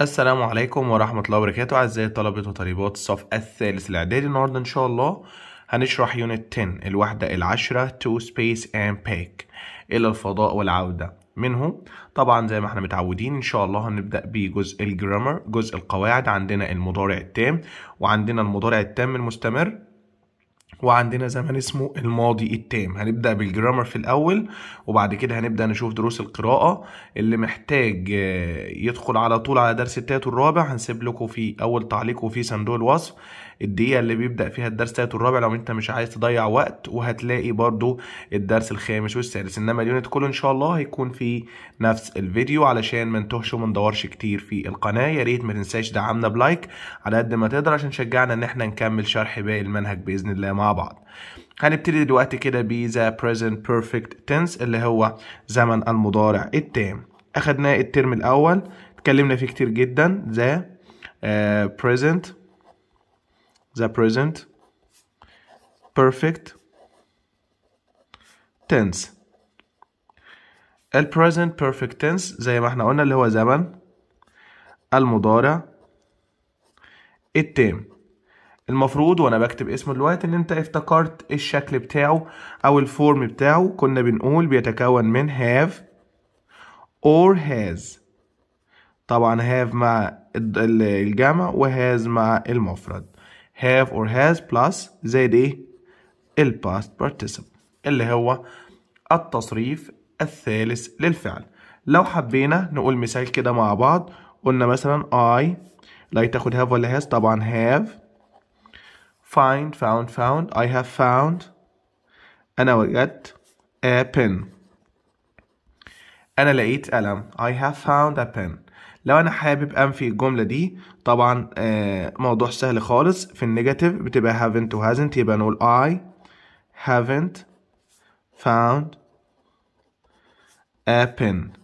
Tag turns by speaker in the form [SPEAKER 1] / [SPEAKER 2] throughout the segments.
[SPEAKER 1] السلام عليكم ورحمة الله وبركاته أعزائي طلبة وطالبات الصف الثالث الإعدادي النهاردة إن شاء الله هنشرح يونت 10 الوحدة العاشرة تو سبيس أند باك إلى الفضاء والعودة منه طبعا زي ما احنا متعودين ان شاء الله هنبدا بجزء الجرامر جزء القواعد عندنا المضارع التام وعندنا المضارع التام المستمر وعندنا زمان اسمه الماضي التام هنبدأ بالجرامر في الأول وبعد كده هنبدأ نشوف دروس القراءة اللي محتاج آه، يدخل على طول على درس التالت والرابع هنسيب لكم في أول تعليق وفي صندوق الوصف الدقيقه اللي بيبدا فيها الدرس الثالث والرابع لو انت مش عايز تضيع وقت وهتلاقي برضو الدرس الخامس والسادس انما اليونت كله ان شاء الله هيكون في نفس الفيديو علشان ما نتوهش وما ندورش كتير في القناه يا ريت ما تنساش دعمنا بلايك على قد ما تقدر عشان شجعنا ان احنا نكمل شرح باقي المنهج باذن الله مع بعض هنبتدي دلوقتي كده بـ the present perfect tense اللي هو زمن المضارع التام اخدناه الترم الاول اتكلمنا فيه كتير جدا the uh, present the present perfect tense ال present perfect tense زي ما احنا قلنا اللي هو زمن المضارع التام المفروض وانا بكتب اسمه دلوقتي ان انت افتكرت الشكل بتاعه او الفورم بتاعه كنا بنقول بيتكون من have or has طبعا have مع الجمع وهاز مع المفرد have or has plus زائد ايه الباست participle اللي هو التصريف الثالث للفعل لو حبينا نقول مثال كده مع بعض قلنا مثلا I لا تاخد have ولا has طبعا have find found found I have found أنا وجدت a pen أنا لقيت قلم I have found a pen لو انا حابب انفي الجمله دي طبعا آه، موضوع سهل خالص في النيجاتيف بتبقى haven't و hasn't يبقى نقول I haven't found a pen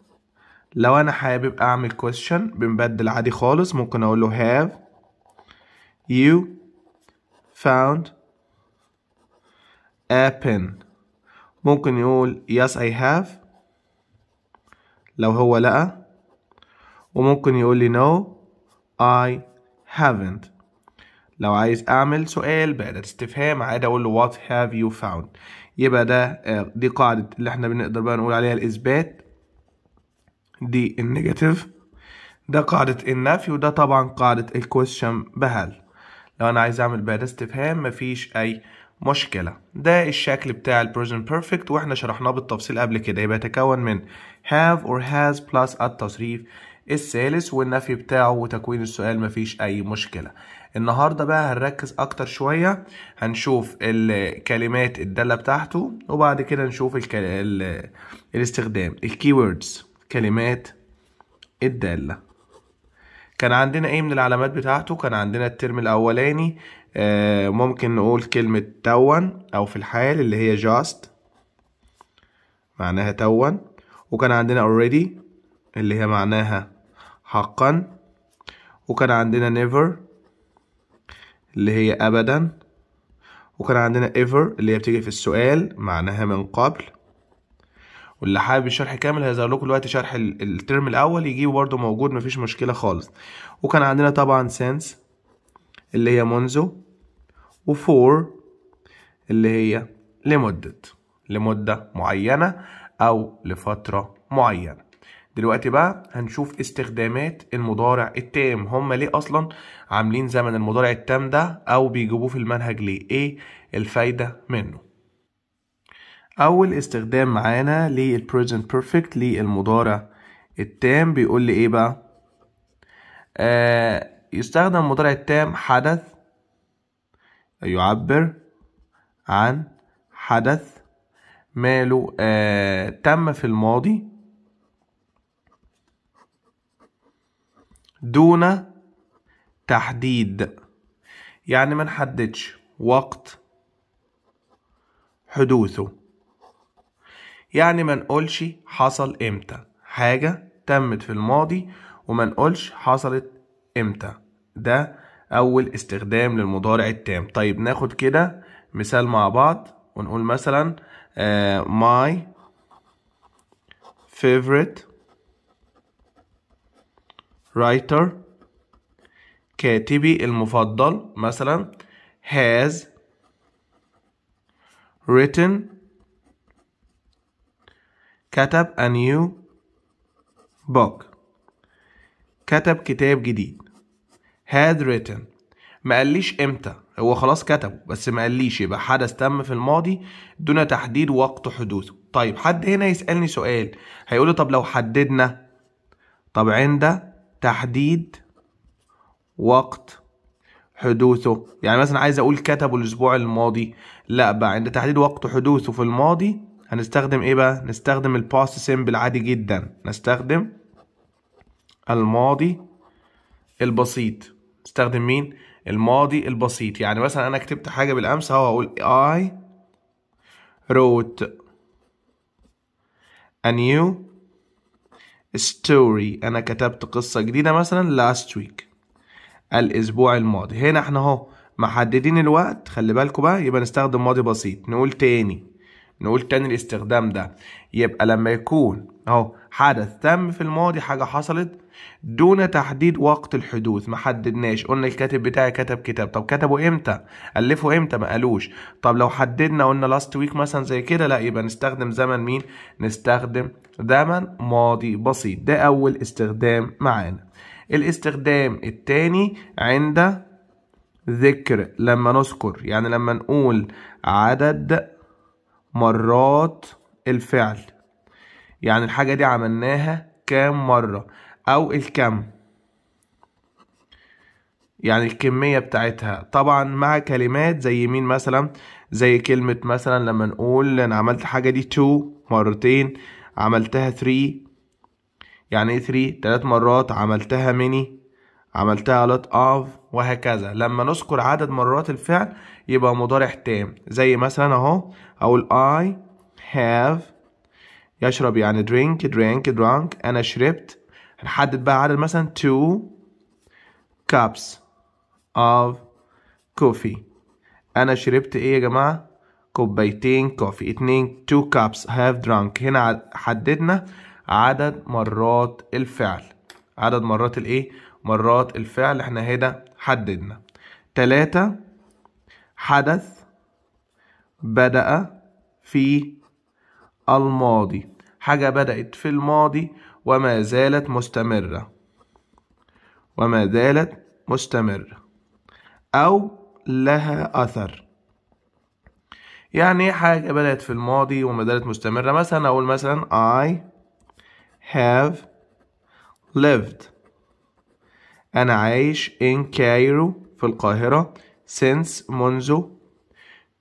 [SPEAKER 1] لو انا حابب اعمل question بنبدل عادي خالص ممكن اقول له have you found a pen ممكن يقول yes I have لو هو لقى وممكن يقول لي no I haven't لو عايز اعمل سؤال بأداة استفهام عادي اقول له what have you found يبقى ده آه، دي قاعدة اللي احنا بنقدر بقى نقول عليها الاثبات دي النيجاتيف ده قاعدة النفي وده طبعا قاعدة الكويشن بهل لو انا عايز اعمل بأداة استفهام مفيش اي مشكلة ده الشكل بتاع ال present perfect واحنا شرحناه بالتفصيل قبل كده يبقى يتكون من have or has plus التصريف الثالث والنفي بتاعه وتكوين السؤال مفيش أي مشكلة النهاردة بقى هنركز أكتر شوية هنشوف الكلمات الدالة بتاعته وبعد كده نشوف الـ الـ الاستخدام الكيوردز كلمات الدالة كان عندنا ايه من العلامات بتاعته كان عندنا الترم الاولاني آه ممكن نقول كلمة تون او في الحال اللي هي just معناها تون وكان عندنا already اللي هي معناها حقا وكان عندنا never اللي هي أبدا وكان عندنا ever اللي هي بتيجي في السؤال معناها من قبل واللي حابب الشرح كامل هيظهر لكم دلوقتي شرح الترم الأول يجيبه برده موجود مفيش مشكلة خالص وكان عندنا طبعا since اللي هي منذ و اللي هي لمدة لمدة معينة أو لفترة معينة دلوقتي بقى هنشوف استخدامات المضارع التام هم ليه اصلا عاملين زمن المضارع التام ده او بيجيبوه في المنهج ليه ايه الفايده منه اول استخدام معانا للبريزنت بيرفكت للمضارع التام بيقول لي ايه بقى آه يستخدم المضارع التام حدث يعبر عن حدث ماله آه تم في الماضي دون تحديد يعني ما نحددش وقت حدوثه يعني ما نقولش حصل امتى حاجة تمت في الماضي وما نقولش حصلت امتى ده اول استخدام للمضارع التام طيب ناخد كده مثال مع بعض ونقول مثلا uh, my favorite writer كاتبي المفضل مثلا has written كتب a new book كتب كتاب جديد had written ما قاليش امتى هو خلاص كتبه بس ما قاليش يبقى حدث تم في الماضي دون تحديد وقت حدوثه طيب حد هنا يسألني سؤال هيقول طب لو حددنا طب عند تحديد وقت حدوثه يعني مثلا عايز اقول كتبه الاسبوع الماضي لا بقى عند تحديد وقت حدوثه في الماضي هنستخدم ايه بقى نستخدم الباست سيمبل عادي جدا نستخدم الماضي البسيط نستخدم مين الماضي البسيط يعني مثلا انا كتبت حاجه بالامس اهو اقول I wrote a new story انا كتبت قصة جديدة مثلا last week الاسبوع الماضي هنا احنا اهو محددين الوقت خلي بالكوا بقى يبقى نستخدم ماضي بسيط نقول تاني نقول تاني الاستخدام ده يبقى لما يكون اهو حدث تم في الماضي حاجة حصلت دون تحديد وقت الحدوث ما حددناش قلنا الكاتب بتاعي كتب كتاب طب كتبه امتى الفه امتى ما قالوش طب لو حددنا قلنا لاست ويك مثلا زي كده لا يبقى نستخدم زمن مين نستخدم زمن ماضي بسيط ده اول استخدام معانا الاستخدام التاني عند ذكر لما نذكر يعني لما نقول عدد مرات الفعل يعني الحاجة دي عملناها كام مرة أو الكم يعني الكمية بتاعتها طبعا مع كلمات زي مين مثلا زي كلمة مثلا لما نقول أنا عملت حاجة دي تو مرتين عملتها ثري يعني ايه ثري تلات مرات عملتها ميني عملتها لوت اوف وهكذا لما نذكر عدد مرات الفعل يبقى مضارع تام زي مثلا اهو أقول I have يشرب يعني drink drink drunk أنا شربت هنحدد بقى عدد مثلا two cups of coffee أنا شربت إيه يا جماعة؟ كوبايتين كوفي اتنين two cups have drunk هنا حددنا عدد مرات الفعل عدد مرات الإيه؟ مرات الفعل احنا هنا حددنا تلاتة حدث بدأ في الماضي حاجة بدأت في الماضي وما زالت مستمرة وما زالت مستمرة أو لها أثر يعني حاجة بدأت في الماضي وما زالت مستمرة مثلا أقول مثلا I have lived أنا عايش in Cairo في القاهرة since منذ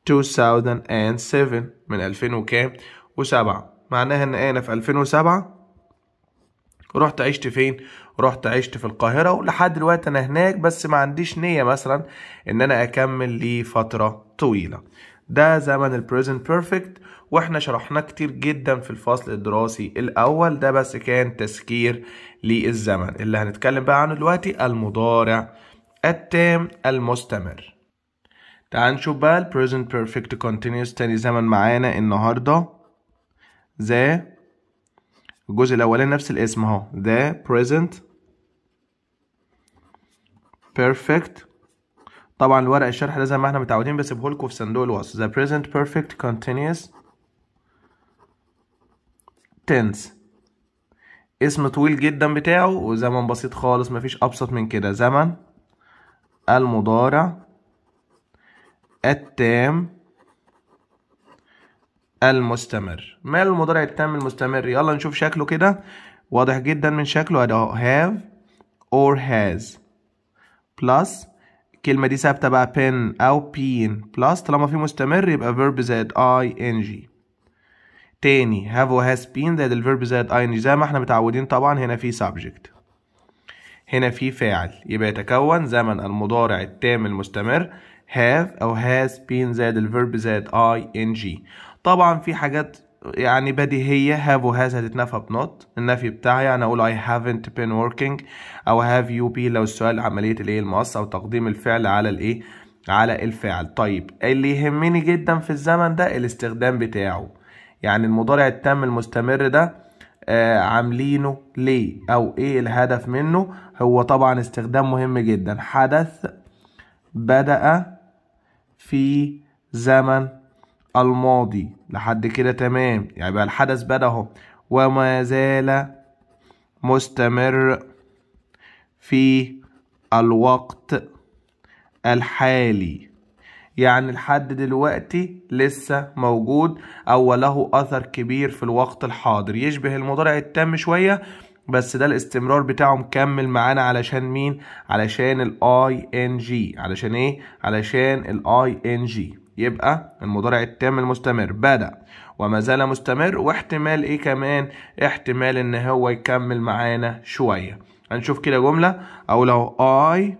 [SPEAKER 1] 2007 من 2000 وكام وسبعة معناها ان انا في 2007 رحت عشت فين رحت عشت في القاهرة ولحد دلوقتي انا هناك بس ما عنديش نية مثلا ان انا اكمل لفترة طويلة ده زمن البريزنت بيرفكت واحنا شرحناه كتير جدا في الفصل الدراسي الاول ده بس كان تسكير للزمن اللي هنتكلم بقى عنه دلوقتي المضارع التام المستمر تعال نشوف بقى ال present perfect continuous تاني زمن معانا النهارده the الجزء الاولاني نفس الاسم اهو the present perfect طبعا الورق الشرح ده زي ما احنا متعودين بسيبهولكوا في صندوق الوصف the present perfect continuous tense اسم طويل جدا بتاعه وزمن بسيط خالص مفيش ابسط من كده زمن المضارع التام المستمر ما المضارع التام المستمر يلا نشوف شكله كده واضح جدا من شكله ادي have or has plus الكلمة دي ثابتة بقى pin أو بين plus طالما في مستمر يبقى verb زائد ing تاني have or has been زائد الverb زائد ing زي ما احنا متعودين طبعا هنا في subject هنا في فاعل يبقى يتكون زمن المضارع التام المستمر have أو has been زائد الفيرب زائد I طبعا في حاجات يعني بديهية have و has هتتنفى بنوت النفي بتاعها يعني أقول I haven't been working أو have you been لو السؤال عملية الإيه المقص أو تقديم الفعل على الإيه على الفعل طيب اللي يهمني جدا في الزمن ده الاستخدام بتاعه يعني المضارع التام المستمر ده آه عاملينه ليه أو إيه الهدف منه هو طبعا استخدام مهم جدا حدث بدأ في زمن الماضي لحد كده تمام يعني بقى الحدث بدأ اهو وما زال مستمر في الوقت الحالي يعني لحد دلوقتي لسه موجود او له اثر كبير في الوقت الحاضر يشبه المضارع التام شويه بس ده الاستمرار بتاعه مكمل معانا علشان مين علشان الاي ان جي علشان ايه علشان الاي ان جي يبقى المضارع التام المستمر بدأ وما زال مستمر واحتمال ايه كمان احتمال ان هو يكمل معانا شوية هنشوف كده جملة او لو I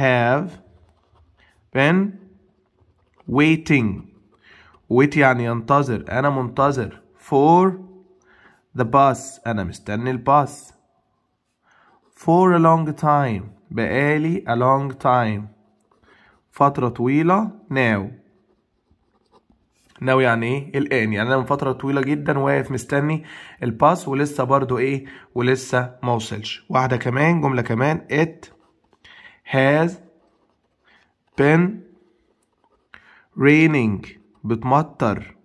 [SPEAKER 1] have been waiting wait يعني ينتظر انا منتظر for The bus أنا مستني الباص For a long time بقالي a long time فترة طويلة now now يعني ايه الآن يعني أنا من فترة طويلة جدا واقف مستني الباص ولسه برضو ايه ولسه موصلش واحدة كمان جملة كمان it has been raining بتمطر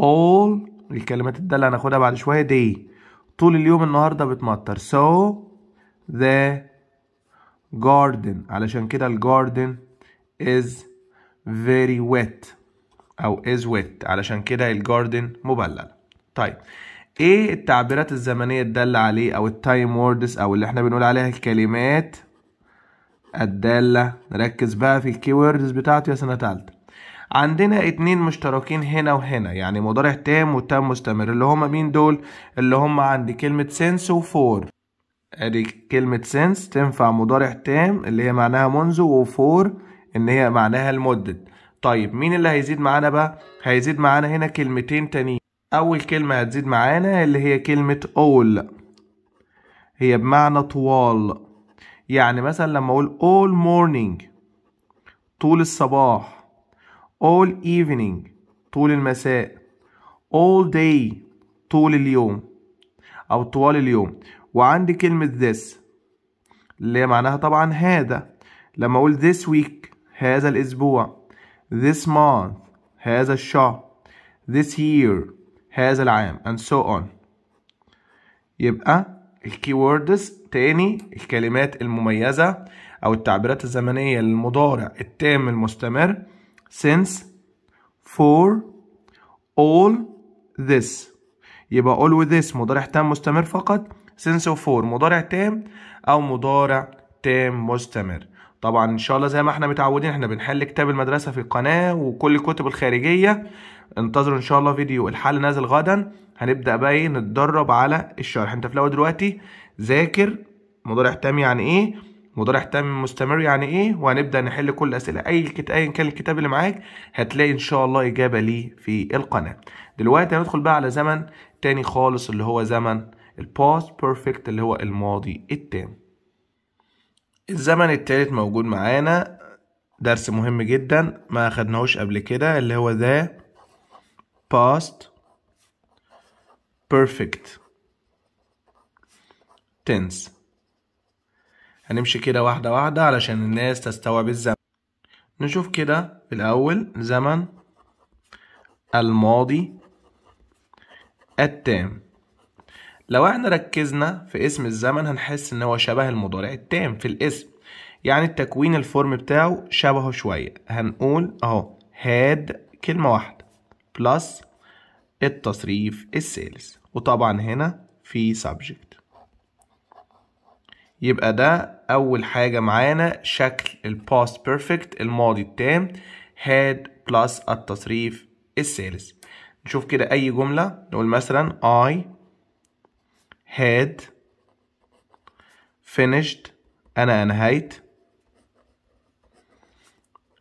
[SPEAKER 1] all الكلمات الدالة هناخدها بعد شوية دي طول اليوم النهاردة بتمطر so the garden علشان كده الجاردن is very wet أو is wet علشان كده الجاردن مبلل طيب ايه التعبيرات الزمنية الدالة عليه او التايم ووردز او اللي احنا بنقول عليها الكلمات الدالة نركز بقى في الكيوردز بتاعته يا سنة تالتة عندنا اتنين مشتركين هنا وهنا يعني مضارع تام وتام مستمر اللي هما مين دول اللي هما عند كلمة سنس وفور ادي كلمة سنس تنفع مضارع تام اللي هي معناها منذ وفور ان هي معناها المدة طيب مين اللي هيزيد معانا بقى هيزيد معانا هنا كلمتين تانيين اول كلمة هتزيد معانا اللي هي كلمة all هي بمعنى طوال يعني مثلا لما اقول all morning طول الصباح all evening طول المساء all day طول اليوم أو طوال اليوم وعندي كلمة this اللي معناها طبعا هذا لما أقول this week هذا الأسبوع this month هذا الشهر this year هذا العام and so on يبقى الكيوردز تاني الكلمات المميزة أو التعبيرات الزمنية للمضارع التام المستمر since for all this يبقى all this مضارع تام مستمر فقط since of for مضارع تام أو مضارع تام مستمر طبعا ان شاء الله زي ما احنا متعودين احنا بنحل كتاب المدرسه في القناه وكل الكتب الخارجيه انتظروا ان شاء الله فيديو الحل نازل غدا هنبدا بقى إيه؟ نتدرب على الشرح انت في الاول دلوقتي ذاكر مضارع تام يعني ايه مضارع تام مستمر يعني ايه وهنبدا نحل كل الاسئله اي كتاب ايا كان الكتاب اللي معاك هتلاقي ان شاء الله اجابه ليه في القناه دلوقتي هندخل بقى على زمن تاني خالص اللي هو زمن الباست بيرفكت اللي هو الماضي التام الزمن التالت موجود معانا درس مهم جدا ما اخدناهوش قبل كده اللي هو ذا باست بيرفكت tense هنمشي كده واحدة واحدة علشان الناس تستوعب الزمن نشوف كده الأول زمن الماضي التام لو احنا ركزنا في اسم الزمن هنحس ان هو شبه المضارع التام في الاسم يعني التكوين الفورم بتاعه شبهه شوية هنقول اهو هاد كلمة واحدة بلس التصريف الثالث وطبعا هنا في سبجكت يبقى ده أول حاجة معانا شكل past perfect الماضي التام had plus التصريف الثالث نشوف كده أي جملة نقول مثلا I had finished أنا أنهيت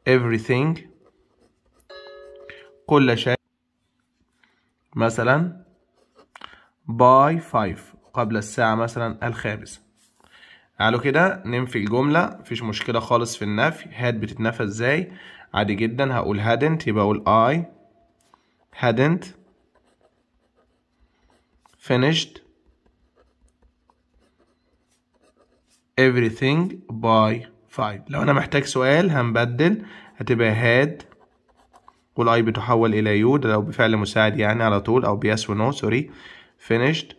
[SPEAKER 1] everything كل شيء مثلا by five قبل الساعة مثلا الخامسة قالوا كده ننفي الجملة مفيش مشكلة خالص في النفي هاد بتتنفى ازاي عادي جدا هقول hadn't يبقى اقول I hadn't finished everything by 5 لو انا محتاج سؤال هنبدل هتبقى had I بتحول الى يو ده لو بفعل مساعد يعني على طول او بيس ونو سوري finished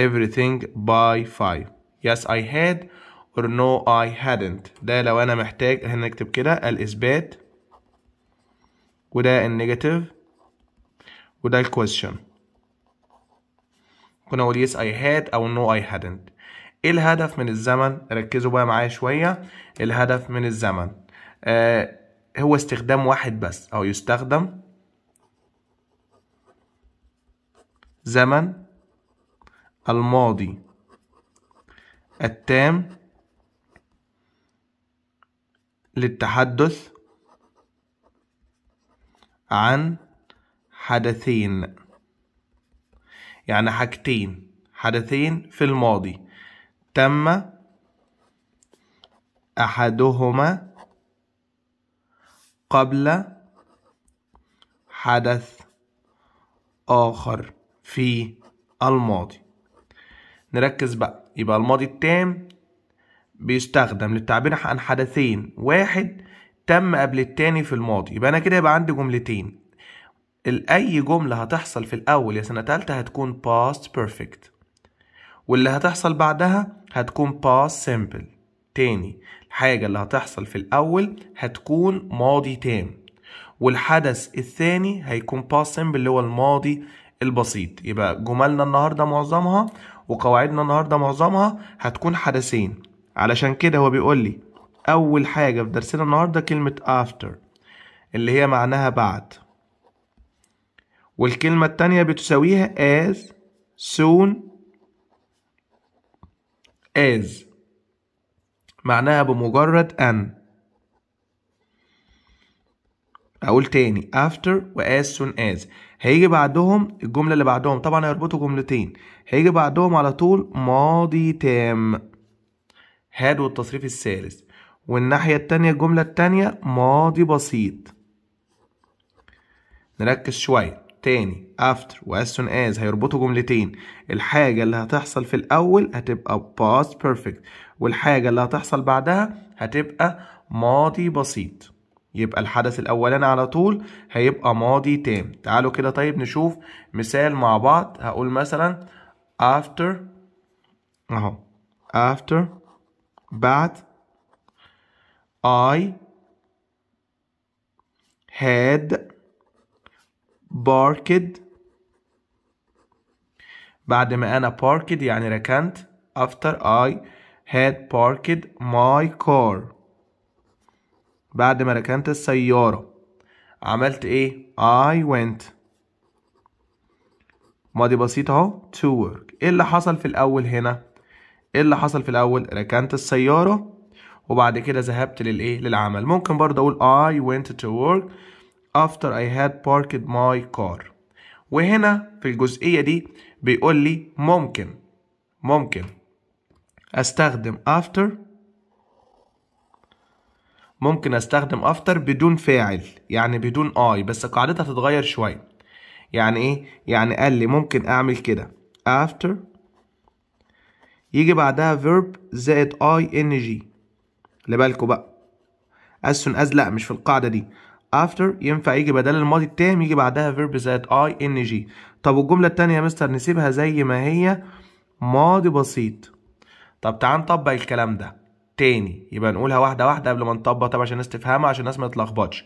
[SPEAKER 1] everything by 5 yes I had or no I hadn't ده لو أنا محتاج هنا نكتب كده الإثبات وده النيجاتيف وده الكويشن كنا أقول yes I had أو no I hadn't إيه الهدف من الزمن؟ ركزوا بقى معايا شوية الهدف من الزمن آه هو استخدام واحد بس أو يستخدم زمن الماضي التام للتحدث عن حدثين يعني حاجتين حدثين في الماضي تم احدهما قبل حدث اخر في الماضي نركز بقى يبقى الماضي التام بيستخدم للتعبير عن حدثين واحد تم قبل التاني في الماضي يبقى انا كده يبقى عندي جملتين اي جملة هتحصل في الاول يا سنة تالتة هتكون past perfect واللي هتحصل بعدها هتكون past simple تاني الحاجة اللي هتحصل في الاول هتكون ماضي تام والحدث الثاني هيكون past simple اللي هو الماضي البسيط يبقى جملنا النهاردة معظمها وقواعدنا النهاردة معظمها هتكون حدثين علشان كده هو بيقول لي أول حاجة في درسنا النهاردة كلمة after اللي هي معناها بعد والكلمة التانية بتساويها as soon as معناها بمجرد أن أقول تاني after و as soon as هيجي بعدهم الجملة اللي بعدهم طبعا هيربطوا جملتين هيجي بعدهم على طول ماضي تام هاد والتصريف الثالث والناحية التانية الجملة التانية ماضي بسيط نركز شوية تاني after و as soon as هيربطوا جملتين الحاجة اللي هتحصل في الأول هتبقى past perfect والحاجة اللي هتحصل بعدها هتبقى ماضي بسيط يبقى الحدث الأولاني على طول هيبقى ماضي تام تعالوا كده طيب نشوف مثال مع بعض هقول مثلا after اهو after بعد I had parked بعد ما أنا parked يعني ركنت after I had parked my car بعد ما ركنت السيارة عملت إيه I went ماضي بسيط اهو تو work ايه اللي حصل في الأول هنا؟ ايه اللي حصل في الأول؟ ركنت السيارة وبعد كده ذهبت للإيه؟ للعمل ممكن برضه أقول I went to work after I had parked my car وهنا في الجزئية دي بيقول لي ممكن ممكن أستخدم after ممكن أستخدم after بدون فاعل يعني بدون I بس قاعدتها تتغير شوية يعني ايه يعني قال لي ممكن اعمل كده after يجي بعدها verb زائد ing لبالكوا بقى as soon as لا مش في القاعده دي after ينفع يجي بدل الماضي التام يجي بعدها verb زائد ing طب والجمله التانيه يا مستر نسيبها زي ما هي ماضي بسيط طب تعال نطبق الكلام ده تاني يبقى نقولها واحده واحده قبل ما نطبق طب عشان الناس تفهمها عشان الناس ما تتلخبطش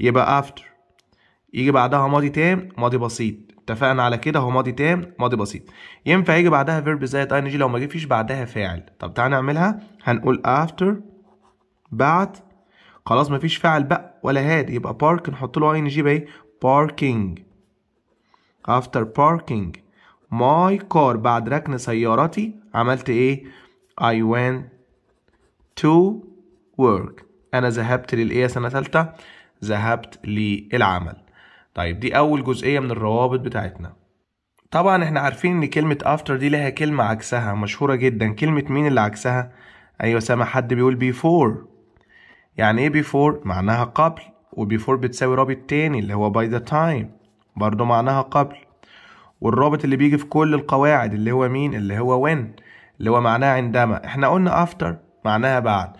[SPEAKER 1] يبقى after يجي بعدها ماضي تام ماضي بسيط اتفقنا على كده هو ماضي تام ماضي بسيط ينفع يجي بعدها فيرب زائد اي لو ما فيش بعدها فاعل طب تعالى نعملها هنقول after بعد خلاص فيش فاعل بقى ولا هاد يبقى بارك نحط له اي ان جي باركينج after parking my car بعد ركن سيارتي عملت ايه I went to work أنا ذهبت للإيه سنة ثالثة ذهبت للعمل طيب دي أول جزئية من الروابط بتاعتنا طبعا احنا عارفين ان كلمة after دي لها كلمة عكسها مشهورة جدا كلمة مين اللي عكسها ايوه سامع حد بيقول before يعني ايه before معناها قبل وبيفور بتساوي رابط تاني اللي هو باي ذا تايم برضه معناها قبل والرابط اللي بيجي في كل القواعد اللي هو مين اللي هو when اللي هو معناها عندما احنا قلنا after معناها بعد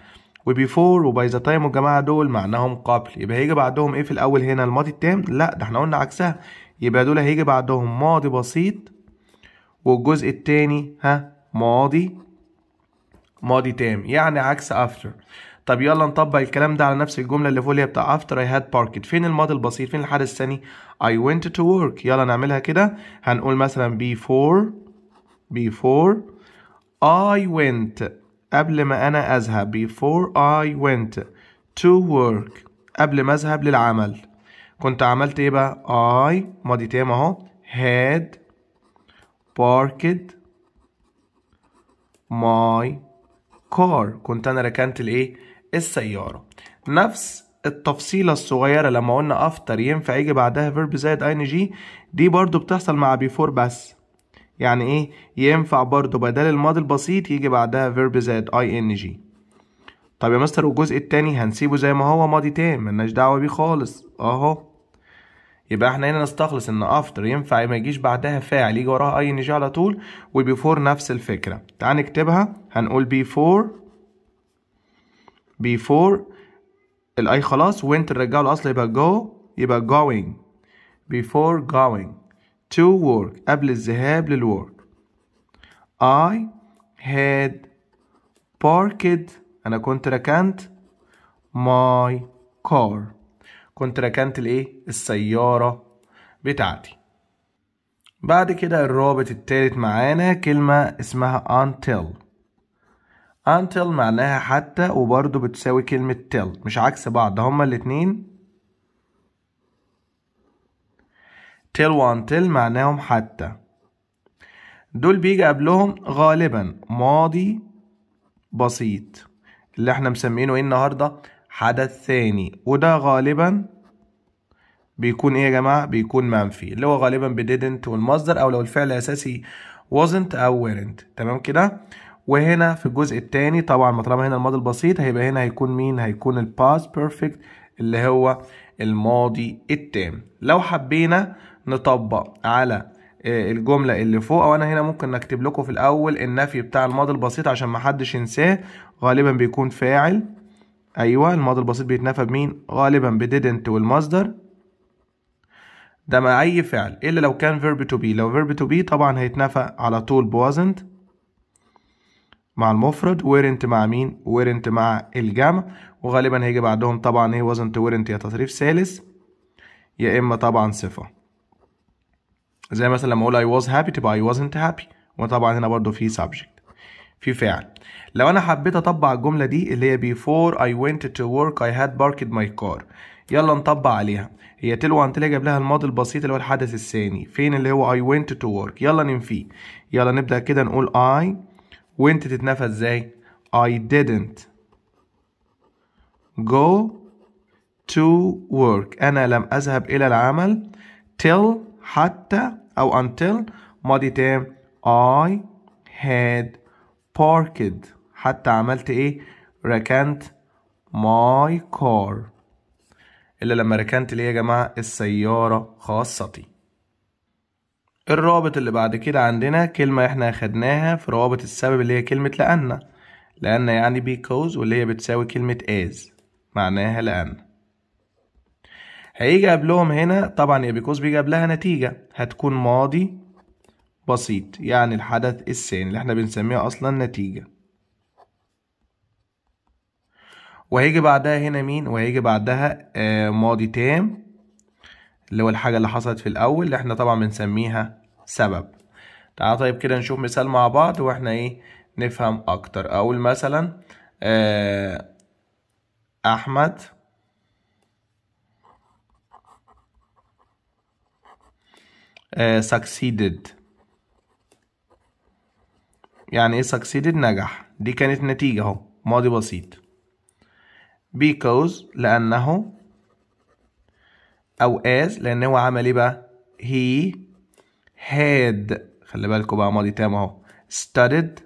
[SPEAKER 1] وبيفور وباي ذا تايم والجماعه دول معناهم قبل يبقى هيجي بعدهم ايه في الاول هنا الماضي التام لا ده احنا قلنا عكسها يبقى دول هيجي بعدهم ماضي بسيط والجزء التاني ها ماضي ماضي تام يعني عكس افتر طب يلا نطبق الكلام ده على نفس الجمله اللي فوق اللي هي بتاع after I had parked فين الماضي البسيط فين الحدث الثاني I went to work يلا نعملها كده هنقول مثلا before before I went قبل ما أنا أذهب before I went to work قبل ما أذهب للعمل كنت عملت إيه بقى I ماضي تام أهو had parked my car كنت أنا ركنت الإيه السيارة نفس التفصيلة الصغيرة لما قلنا after ينفع يجي بعدها verb زائد ing دي برضو بتحصل مع before بس يعني ايه ينفع برضو بدل الماضي البسيط يجي بعدها فيرب زائد اي ان جي طب يا مستر والجزء التاني هنسيبه زي ما هو ماضي تام ملناش دعوه بيه خالص اهو يبقى احنا هنا نستخلص ان افتر ينفع ما يجيش بعدها فاعل يجي وراها اي ان جي على طول وبيفور نفس الفكره تعال نكتبها هنقول بيفور بيفور الاي خلاص وانت نرجعه الاصل يبقى جو يبقى جوينج before going to work قبل الذهاب للورك I had parked أنا كنت ركنت my car كنت ركنت الإيه؟ السيارة بتاعتي بعد كده الرابط التالت معانا كلمة اسمها until until معناها حتى وبرضه بتساوي كلمة till مش عكس بعض هما الاتنين till وانتل معناهم حتى دول بيجي قبلهم غالبا ماضي بسيط اللي احنا مسمينه ايه النهارده حدث ثاني وده غالبا بيكون ايه يا جماعه بيكون منفي اللي هو غالبا بديدنت والمصدر او لو الفعل الاساسي wasn't او weren't تمام كده وهنا في الجزء الثاني طبعا ما طالما هنا الماضي البسيط هيبقى هنا هيكون مين هيكون الباست بيرفكت اللي هو الماضي التام لو حبينا نطبق على آه، الجملة اللي فوق وانا هنا ممكن نكتب لكم في الاول النفي بتاع الماضي البسيط عشان محدش ينساه غالبا بيكون فاعل ايوه الماضي البسيط بيتنفى بمين غالبا بديدنت والمصدر ده مع اي فعل الا لو كان verb to be لو verb to be طبعا هيتنفى على طول بوزنت مع المفرد ويرنت مع مين ويرنت مع الجمع وغالبا هيجي بعدهم طبعا ايه وزنت ويرنت يا تصريف ثالث يا اما طبعا صفه زي مثلا لما اقول I was happy تبقى I wasn't happy وطبعا هنا برضو في subject في فعل لو انا حبيت اطبق الجمله دي اللي هي before I went to work I had parked my car يلا نطبق عليها هي تلو عن تلو جاب لها الماضي البسيط اللي هو الحدث الثاني فين اللي هو I went to work يلا ننفيه يلا نبدأ كده نقول I went تتنفى ازاي I didn't go to work أنا لم أذهب إلى العمل till حتى أو until ماضي تام I had parked حتى عملت إيه ركنت my car إلا لما ركنت ليه يا جماعة السيارة خاصتي الرابط اللي بعد كده عندنا كلمة احنا أخدناها في روابط السبب اللي هي كلمة لأن لأن يعني because واللي هي بتساوي كلمة as معناها لأن هيجي قبلهم هنا طبعا بيكوز بيجي قبلها نتيجة هتكون ماضي بسيط يعني الحدث الثاني اللي احنا بنسميه أصلا نتيجة وهيجي بعدها هنا مين وهيجي بعدها آه ماضي تام اللي هو الحاجة اللي حصلت في الأول اللي احنا طبعا بنسميها سبب تعالى طيب كده نشوف مثال مع بعض واحنا ايه نفهم أكتر أقول مثلا آه أحمد آه، succeeded يعني ايه succeeded نجح دي كانت نتيجة اهو ماضي بسيط because لأنه أو as لأن هو عمل ايه بقى he had خلي بالكوا بقى ماضي تام اهو studied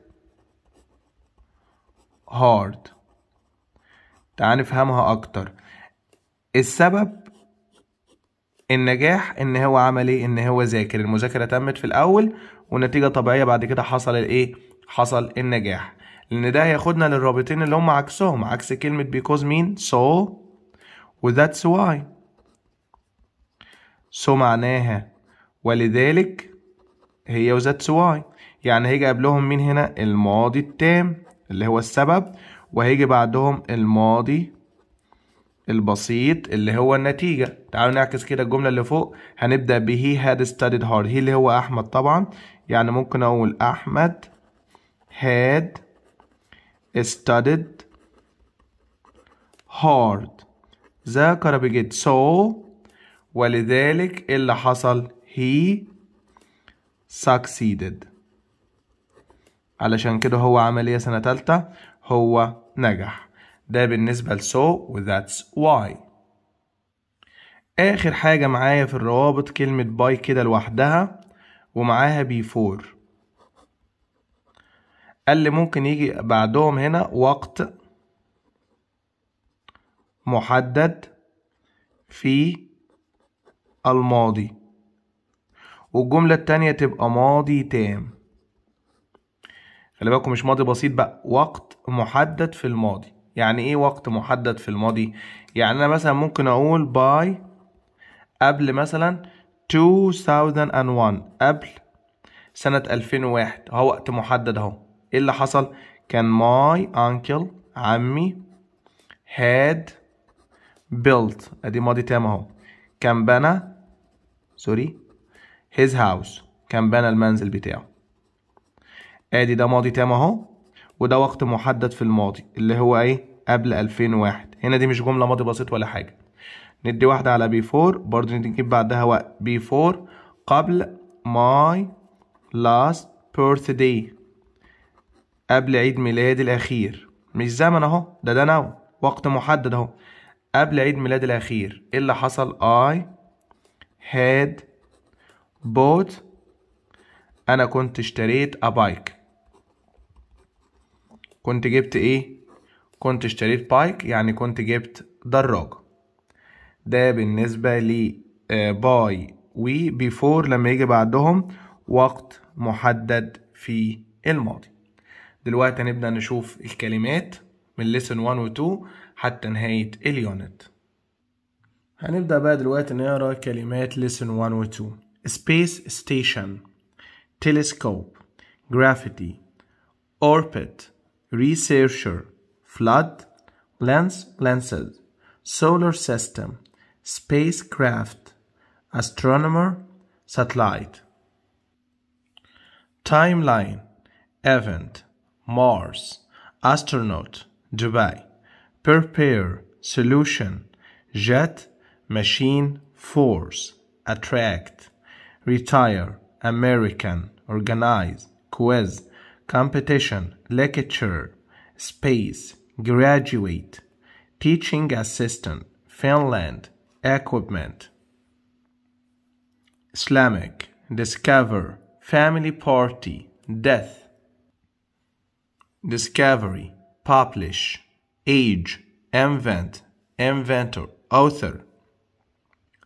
[SPEAKER 1] hard تعال نفهمها أكتر السبب النجاح ان هو عمل ايه ان هو ذاكر المذاكره تمت في الاول والنتيجه طبيعيه بعد كده حصل الايه حصل النجاح لان ده هياخدنا للرابطين اللي هم عكسهم عكس كلمه بيكوز مين so وذاتس واي so معناها ولذلك هي وذاتس واي يعني هيجي قبلهم مين هنا الماضي التام اللي هو السبب وهيجي بعدهم الماضي البسيط اللي هو النتيجة تعالوا نعكس كده الجملة اللي فوق هنبدأ به he had studied hard هي اللي هو أحمد طبعا يعني ممكن أقول أحمد had studied hard ذاكر بجد so ولذلك اللي حصل he succeeded علشان كده هو عمل ايه سنة تالتة هو نجح ده بالنسبة ل so و that's why آخر حاجة معايا في الروابط كلمة by كده لوحدها ومعاها before اللي ممكن يجي بعدهم هنا وقت محدد في الماضي والجملة التانية تبقى ماضي تام خلي بالكم مش ماضي بسيط بقى وقت محدد في الماضي يعني ايه وقت محدد في الماضي يعني انا مثلا ممكن اقول باي قبل مثلا 2001 قبل سنة 2001 هو وقت محدد اهو ايه اللي حصل كان ماي انكل عمي had built ادي ماضي تام اهو كان بنى سوري his house كان بنى المنزل بتاعه ادي ده ماضي تام اهو وده وقت محدد في الماضي اللي هو ايه قبل 2001 هنا دي مش جمله ماضي بسيط ولا حاجه ندي واحده على بيفور برضه نجيب بعدها وقت بيفور قبل ماي لاست بيرث داي قبل عيد ميلادي الاخير مش زمن اهو ده ده نو وقت محدد اهو قبل عيد ميلادي الاخير ايه اللي حصل I had bought انا كنت اشتريت ا بايك كنت جبت ايه كنت اشتريت بايك يعني كنت جبت دراجة ده بالنسبة لي باي وي بيفور لما يجي بعدهم وقت محدد في الماضي دلوقتي هنبدأ نشوف الكلمات من لسن 1 و 2 حتى نهاية اليونت هنبدأ بقى دلوقتي نقرا كلمات لسن 1 و 2 space station telescope graffiti orbit researcher, flood, lens lenses, solar system, spacecraft, astronomer, satellite. Timeline, event, Mars, astronaut, Dubai, prepare, solution, jet, machine, force, attract, retire, American, organize, quiz, competition, lecture, space, graduate, teaching assistant, Finland, equipment, Islamic, discover, family party, death, discovery, publish, age, invent, inventor, author,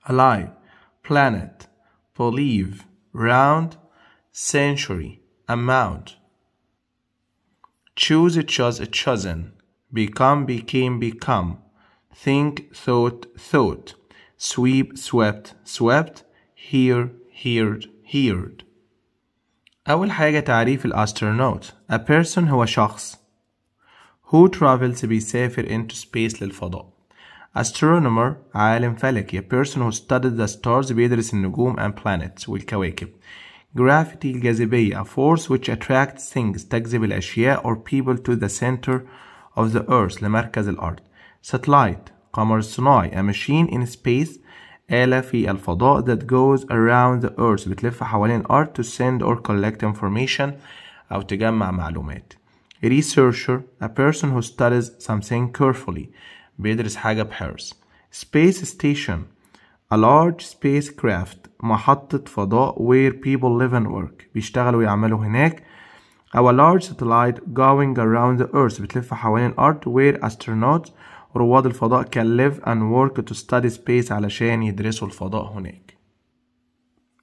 [SPEAKER 1] alive, planet, believe, round, century, amount. Choose, chose, chosen. Become, became, become. Think, thought, thought. Sweep, swept, swept. Hear, heard, heard. أول حاجة تعريف الأسترونوت A person هو شخص who travels بيسافر into space للفضاء astronomer عالم فلكي a person who studies the stars بيدرس النجوم and planets والكواكب Gravity الجاذبية a force which attracts things تجذب الأشياء or people to the center of the earth لمركز الأرض satellite قمر صناعي a machine in space آلة في الفضاء that goes around the earth بتلف حوالين الأرض to send or collect information أو تجمع معلومات a researcher a person who studies something carefully بيدرس حاجة بحرص space station a large spacecraft محطة فضاء where people live and work بيشتغلوا ويعملوا هناك أو a large satellite going around the earth بتلف حوالين الأرض where astronauts رواد الفضاء can live and work to study space علشان يدرسوا الفضاء هناك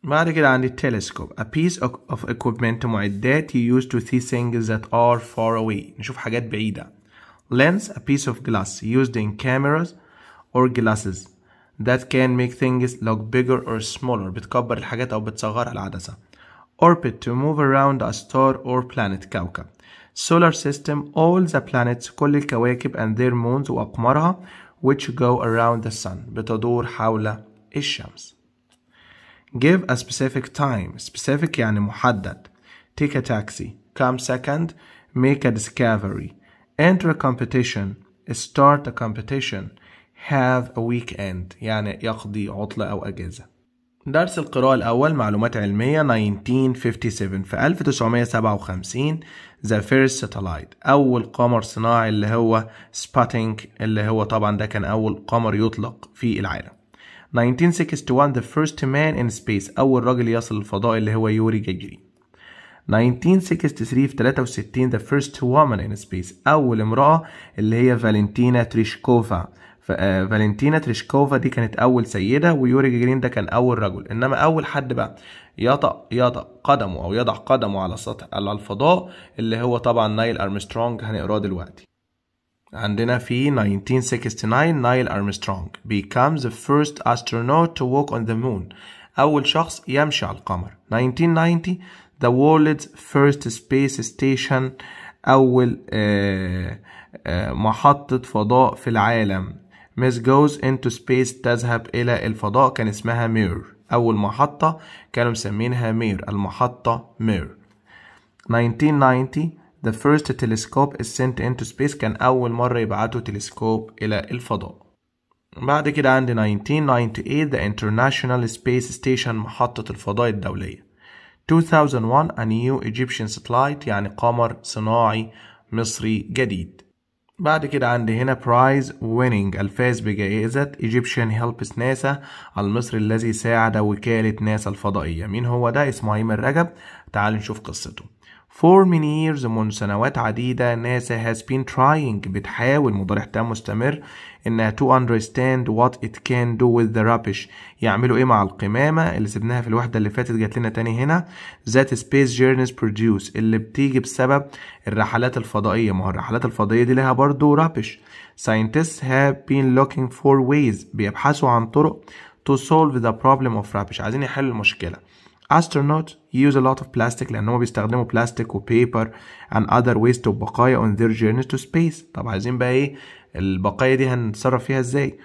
[SPEAKER 1] بعد كده عندي telescope a piece of equipment معدات you use to see things that are far away نشوف حاجات بعيدة lens a piece of glass used in cameras or glasses that can make things look bigger or smaller بتكبر الحاجات أو بتصغر العدسة orbit to move around a star or planet كوكب solar system all the planets كل الكواكب and their moons وأقمارها which go around the sun بتدور حول الشمس give a specific time specific يعني محدد take a taxi come second make a discovery enter a competition start a competition have a weekend يعني يقضي عطلة أو أجازة درس القراءة الأول معلومات علمية 1957 في 1957 ذا فيرست ساتلايت أول قمر صناعي اللي هو spotting اللي هو طبعا ده كان أول قمر يطلق في العالم 1961 The First Man in Space أول راجل يصل للفضاء اللي هو يوري جاجرين 1963 في 63 The First Woman in Space أول امرأة اللي هي فالنتينا تريشكوفا آه، فالنتينا تريشكوفا دي كانت اول سيده ويوري جرين ده كان اول رجل انما اول حد بقى يطأ يضع قدمه او يضع قدمه على سطح على الفضاء اللي هو طبعا نايل ارمسترونج هنقراه دلوقتي عندنا في 1969 نايل أرمسترونج becomes the first astronaut to walk on the moon أول شخص يمشي على القمر 1990 the world's first space station أول آه، آه، محطة فضاء في العالم ميس جوز انتو سبيس تذهب إلى الفضاء كان اسمها مير أول محطة كانوا مسمينها مير المحطة مير 1990 The first telescope is sent into space كان أول مرة يبعتوا تلسكوب إلى الفضاء بعد كده عندي 1998 The International Space Station محطة الفضاء الدولية 2001 A New Egyptian Satellite يعني قمر صناعي مصري جديد بعد كده عندي هنا برايز ويننج الفاز بجائزة ايجيبشن هيلبس ناسا المصري الذي ساعد وكالة ناسا الفضائية مين هو ده اسمه ايمن رجب تعال نشوف قصته For many years من سنوات عديدة ناسا has been trying بتحاول مضارع تام مستمر انها to understand what it can do with the rubbish يعملوا ايه مع القمامة اللي سبناها في الوحدة اللي فاتت جات لنا تاني هنا that space journeys produce اللي بتيجي بسبب الرحلات الفضائية ما هو الرحلات الفضائية دي لها برضو rubbish scientists have been looking for ways بيبحثوا عن طرق to solve the problem of rubbish عايزين يحلوا المشكلة Astronauts use a lot of plastic لأنهم بيستخدموا plastic or paper and other waste of بقايا on their journey to space طب عايزين بقى ايه البقايا دي هنتصرف فيها ازاي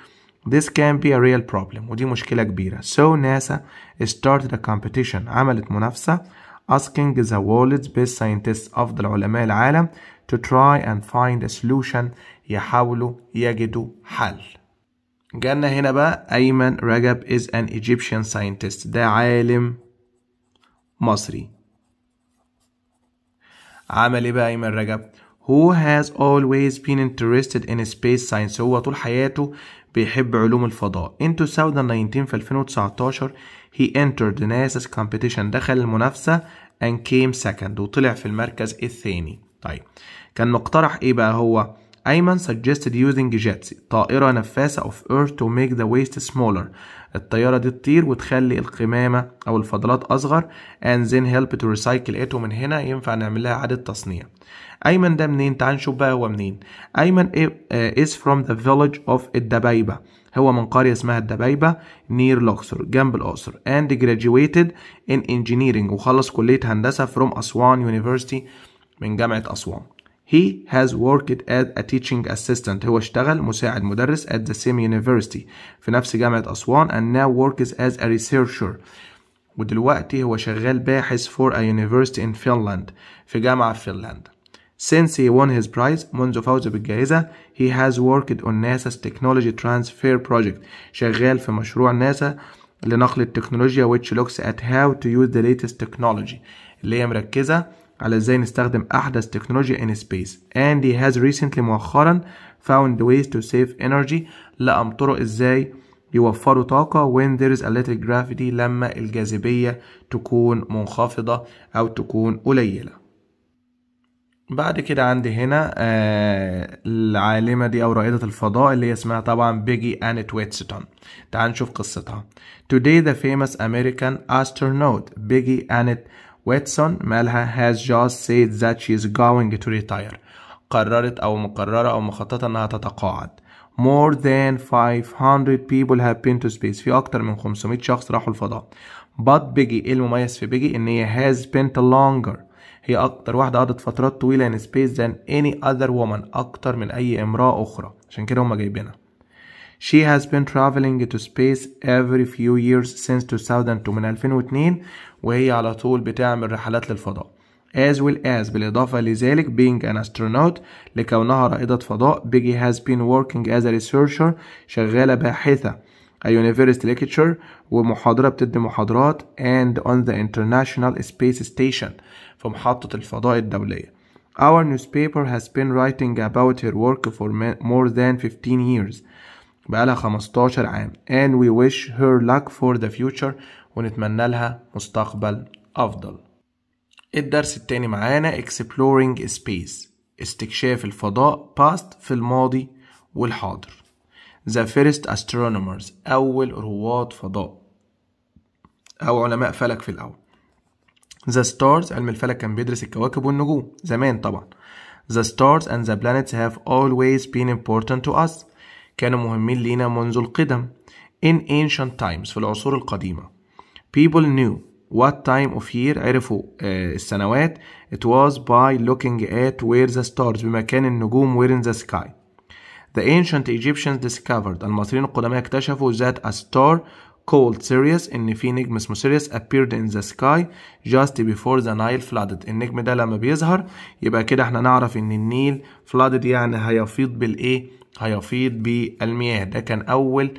[SPEAKER 1] This can be a real problem ودي مشكلة كبيرة So NASA started a competition عملت منافسة asking the world's best scientists أفضل علماء العالم to try and find a solution يحاولوا يجدوا حل جالنا هنا بقى أيمن رجب is an Egyptian scientist ده عالم مصري عمل ايه بقى ايمن رجب who has always been interested in space science هو طول حياته بيحب علوم الفضاء in 2019 في 2019 he entered the NASA's competition دخل المنافسة and came second وطلع في المركز الثاني طيب كان مقترح ايه بقى هو أيمن suggested using jets طائرة نفاثة of earth to make the waste smaller الطيارة دي تطير وتخلي القمامة أو الفضلات أصغر and then help to recycle it ومن هنا ينفع نعمل لها إعادة تصنيع أيمن ده منين؟ تعال نشوف بقى هو منين أيمن إيه، آه، is from the village of الدبيبه هو من قرية اسمها الدبيبه near الأقصر جنب الأقصر and graduated in engineering وخلص كلية هندسة from أسوان University من جامعة أسوان He has worked as a teaching assistant. هو اشتغل مساعد مدرس at the same university في نفس جامعة أسوان and now works as a researcher. ودلوقتي هو شغال باحث for a university in Finland في جامعة فنلندا. Since he won his prize منذ فوزه بالجائزة he has worked on NASA's technology transfer project شغال في مشروع ناسا لنقل التكنولوجيا which looks at how to use the latest technology اللي هي مركزة على ازاي نستخدم احدث تكنولوجيا in space اندي هاز ريسنتلي مؤخرا فاوند ويز تو سيف انرجي لقم طرق ازاي يوفروا طاقة when there is ليتل gravity لما الجاذبية تكون منخفضة أو تكون قليلة بعد كده عندي هنا آه العالمة دي أو رائدة الفضاء اللي هي اسمها طبعا بيجي أنت ويتستون تعال نشوف قصتها Today the famous American astronaut بيجي Annette واتسون مالها has just said that she is going to retire قررت أو مقررة أو مخططة أنها تتقاعد more than 500 people have been to space في أكتر من 500 شخص راحوا الفضاء but بيجي إيه المميز في بيجي إن هي has spent longer هي أكتر واحدة قضت فترات طويلة in space than any other woman أكتر من أي امرأة أخرى عشان كده هما جايبينها she has been traveling to space every few years since 2002 من 2002 وهي على طول بتعمل رحلات للفضاء as well as بالإضافة لذلك being an astronaut لكونها رائدة فضاء Biggie has been working as a researcher شغالة باحثة a university lecturer ومحاضرة بتدي محاضرات and on the international space station في محطة الفضاء الدولية Our newspaper has been writing about her work for more than 15 years بقالها 15 عام and we wish her luck for the future ونتمنى لها مستقبل أفضل الدرس التاني معانا exploring space استكشاف الفضاء past في الماضي والحاضر the first astronomers أول رواد فضاء أو علماء فلك في الأول the stars علم الفلك كان بيدرس الكواكب والنجوم زمان طبعا the stars and the planets have always been important to us كانوا مهمين لينا منذ القدم In ancient times في العصور القديمة People knew what time of year عرفوا السنوات It was by looking at where the stars بمكان النجوم where in the sky The ancient Egyptians discovered المصريين القدماء اكتشفوا that a star called Sirius إن في نجم اسمه Sirius appeared in the sky just before the Nile flooded النجم ده لما بيظهر يبقى كده احنا نعرف إن النيل flooded يعني هيفيض بالإيه؟ هيفيض بالمياه ده كان أول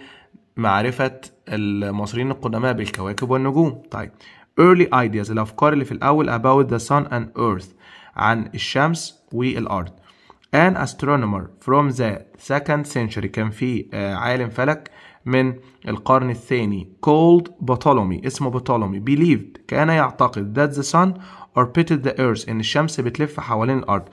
[SPEAKER 1] معرفة المصريين القدماء بالكواكب والنجوم طيب early ideas الأفكار اللي في الأول about the sun and earth عن الشمس والأرض an astronomer from the second century كان في آه، عالم فلك من القرن الثاني called Ptolemy اسمه Ptolemy believed كان يعتقد that the sun orbited the earth ان الشمس بتلف حوالين الارض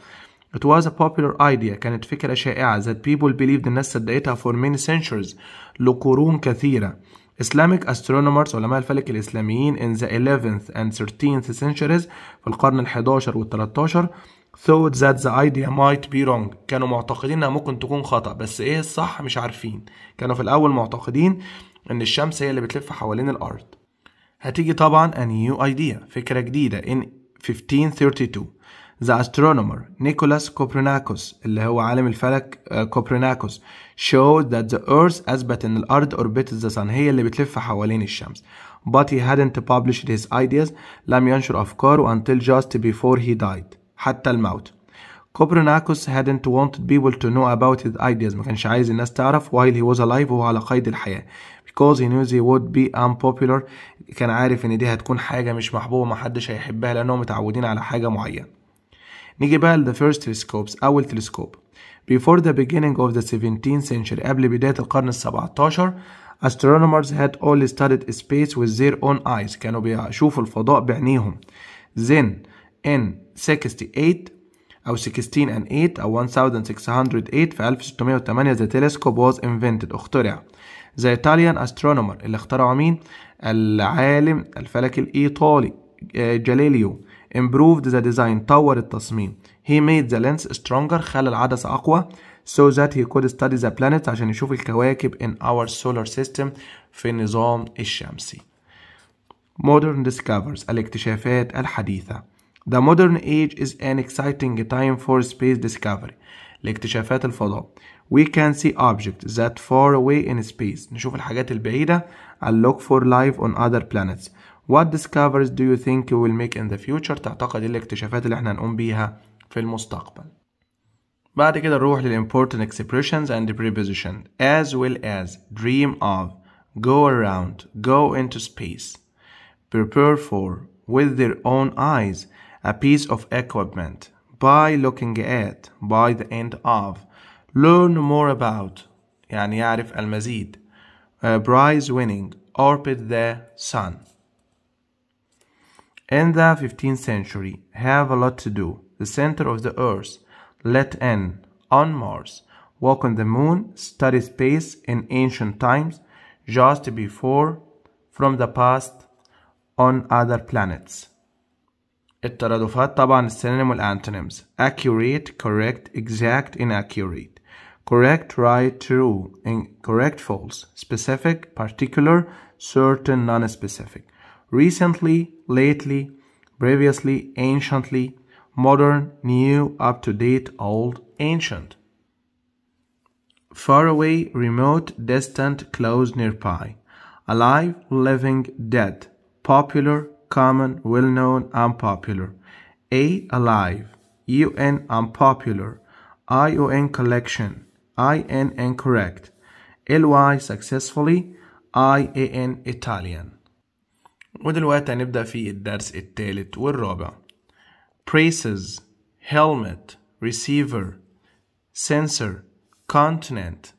[SPEAKER 1] It was a popular idea كانت فكرة شائعة that people believed الناس صدقتها for many centuries لقرون كثيرة Islamic astronomers علماء الفلك الإسلاميين in the 11th and 13th centuries في القرن ال11 وال13 thought that the idea might be wrong كانوا معتقدين انها ممكن تكون خطأ بس ايه الصح مش عارفين كانوا في الأول معتقدين ان الشمس هي اللي بتلف حوالين الأرض هتيجي طبعا a new idea فكرة جديدة in 1532 ذا astronomer نيكولاس كوبرناكوس اللي هو عالم الفلك آه، كوبرناكوس showed that the earth اثبت ان الارض orbits the sun هي اللي بتلف حوالين الشمس but he hadn't published his ideas لم ينشر افكاره until just before he died حتى الموت كوبرناكوس hadn't wanted people to know about his ideas ما كانش عايز الناس تعرف while he was alive وهو على قيد الحياة because he knew he would be unpopular كان عارف ان دي هتكون حاجة مش محبوبة محدش هيحبها لانهم متعودين على حاجة معينة نيجي بقى ل the first telescopes أول تلسكوب before the beginning of the 17th century قبل بداية القرن السبعتاشر astronomers had only studied space with their own eyes كانوا بيشوفوا الفضاء بعينيهم then in 68 أو 16 and 8 أو 1608 في 1608 the telescope was invented اخترع the Italian astronomer اللي اخترعه مين؟ العالم الفلكي الإيطالي جاليليو improved the design طور التصميم he made the lens stronger خلى العدسة أقوى so that he could study the planets عشان يشوف الكواكب in our solar system في النظام الشمسي modern discoveries الاكتشافات الحديثة The modern age is an exciting time for space discovery لاكتشافات الفضاء We can see objects that far away in space نشوف الحاجات البعيدة and look for life on other planets what discoveries do you think you will make in the future تعتقد ايه الاكتشافات اللي احنا هنقوم بيها في المستقبل بعد كده نروح للimportant expressions and prepositions as well as dream of go around go into space prepare for with their own eyes a piece of equipment by looking at by the end of learn more about يعني يعرف المزيد uh, prize winning orbit the sun in the 15th century, have a lot to do. The center of the Earth. Let N. On Mars. Walk on the Moon. Study space in ancient times. Just before. From the past. On other planets. الترادفات طبعا السينونيم والانتونيمز accurate correct exact inaccurate correct right true incorrect false specific particular certain non-specific recently lately, previously, anciently, modern, new, up to date, old, ancient. Far away, remote, distant, close, nearby. Alive, living, dead. Popular, common, well known, unpopular. A. Alive. UN unpopular. ION collection. IN incorrect. LY successfully. IAN Italian. ودلوقتي هنبدأ في الدرس الثالث والرابع Braces Helmet Receiver Sensor Continent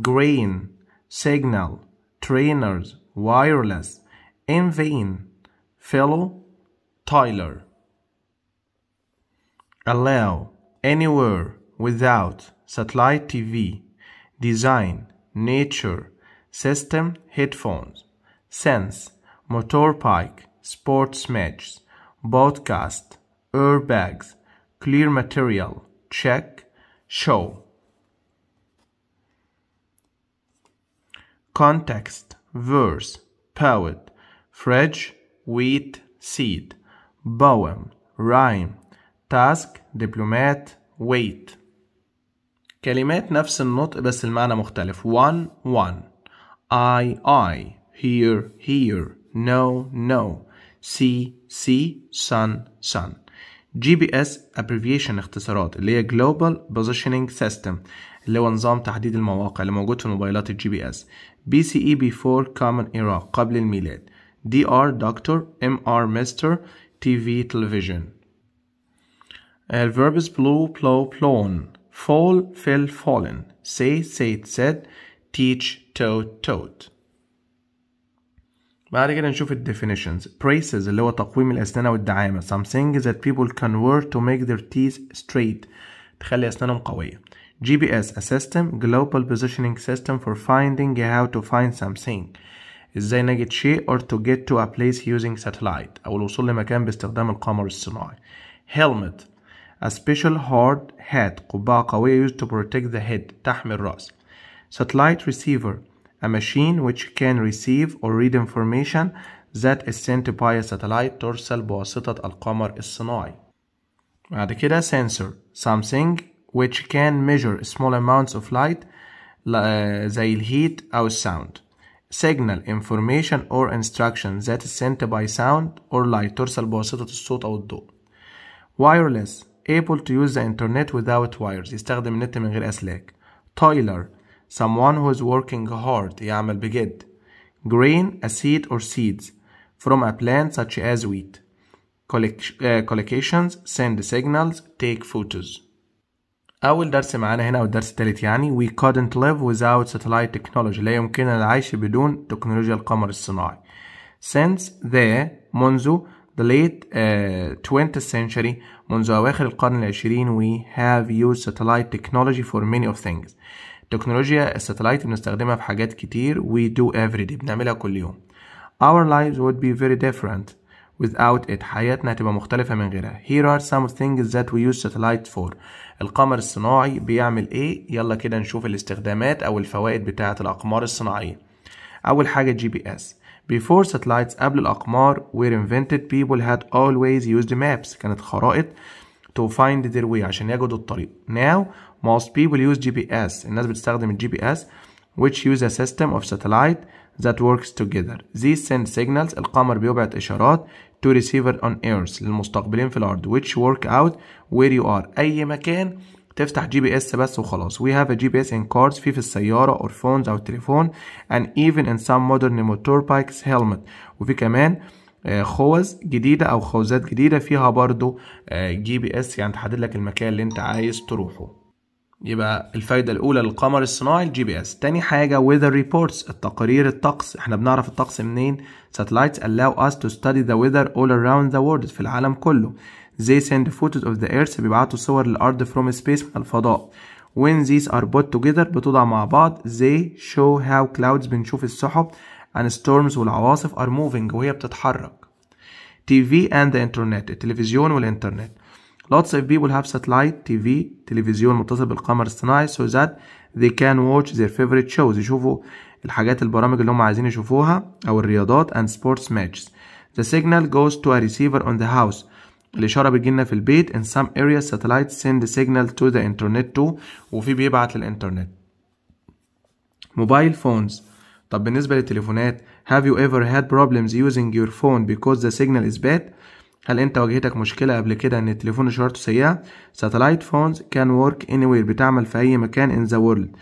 [SPEAKER 1] Grain Signal Trainers Wireless In Vain Fellow Tyler Allow Anywhere Without Satellite TV Design Nature System Headphones Sense motorbike, sports matches, broadcast, airbags, clear material, check, show. Context, verse, poet, fridge, wheat, seed, poem, rhyme, task, diplomat, wait. كلمات نفس النطق بس المعنى مختلف. One, one. I, I. Here, here. no no سي سي sun sun GPS abbreviation اختصارات اللي هي Global Positioning System اللي هو نظام تحديد المواقع اللي موجود في موبايلات الجي بي اس بي سي اي بيفور ايرا قبل الميلاد دي ار دكتور ام ار مستر تي في تلفزيون الفيربس بلو بلو بلون فول فيل فولن سي سيت سيد تيتش توت بعد كده نشوف ال definitions braces اللي هو تقويم الأسنان والدعامة. something that people can wear to make their teeth straight تخلي أسنانهم قوية GPS a system global positioning system for finding how to find something ازاي نجد شيء or to get to a place using satellite أو الوصول لمكان باستخدام القمر الصناعي helmet a special hard hat قبعة قوية used to protect the head تحمي الرأس satellite receiver a machine which can receive or read information that is sent by a satellite ترسل بواسطة القمر الصناعي. بعد كده sensor something which can measure small amounts of light eh, زي الهيت أو الساوند. signal information or instruction that is sent by sound or light ترسل بواسطة الصوت أو الضوء. wireless able to use the internet without wires يستخدم النت من غير أسلاك. toiler someone who is working hard يعمل بجد grain a seed or seeds from a plant such as wheat uh, collocations send signals take photos أول درس معانا هنا والدرس التالت يعني we couldn't live without satellite technology لا يمكننا العيش بدون تكنولوجيا القمر الصناعي since the منذ the late uh, 20th century منذ أواخر القرن العشرين we have used satellite technology for many of things تكنولوجيا الساتلايت بنستخدمها في حاجات كتير we do every day بنعملها كل يوم our lives would be very different without it حياتنا هتبقى مختلفة من غيرها here are some things that we use satellite for القمر الصناعي بيعمل ايه يلا كده نشوف الاستخدامات او الفوائد بتاعة الأقمار الصناعية أول حاجة جي بي اس Before satellites قبل الأقمار were invented people had always used maps كانت خرائط to find their way عشان يجدوا الطريق now most people use GPS الناس بتستخدم الجي بي اس which use a system of satellite that works together these send signals القمر بيبعت إشارات to receiver on earth للمستقبلين في الأرض which work out where you are أي مكان تفتح جي بي اس بس وخلاص we have a GPS in cars في في السيارة or phones أو التليفون and even in some modern motorbikes helmet وفي كمان خوذ جديدة أو خوذات جديدة فيها برضو جي بي اس يعني تحدد لك المكان اللي أنت عايز تروحه يبقى الفايدة الأولى للقمر الصناعي الجي بي اس تاني حاجة weather reports التقارير الطقس احنا بنعرف الطقس منين satellites allow us to study the weather all around the world في العالم كله they send photos of the earth بيبعتوا صور للأرض from space من الفضاء when these are put together بتوضع مع بعض they show how clouds بنشوف السحب and storms والعواصف are moving وهي بتتحرك TV and the internet التلفزيون والإنترنت Lots of people have satellite TV تلفزيون متصل بالقمر الصناعي so that they can watch their favorite shows يشوفوا الحاجات البرامج اللي هم عايزين يشوفوها أو الرياضات and sports matches. The signal goes to a receiver on the house. الإشارة بتجيلنا في البيت in some areas satellites send the signal to the internet too وفي بيبعت للإنترنت. Mobile phones طب بالنسبة للتليفونات have you ever had problems using your phone because the signal is bad؟ هل انت واجهتك مشكله قبل كده ان التليفون اشارته سيئه ساتلايت فونز كان ورك اني وير بتعمل في اي مكان ان ذا وورلد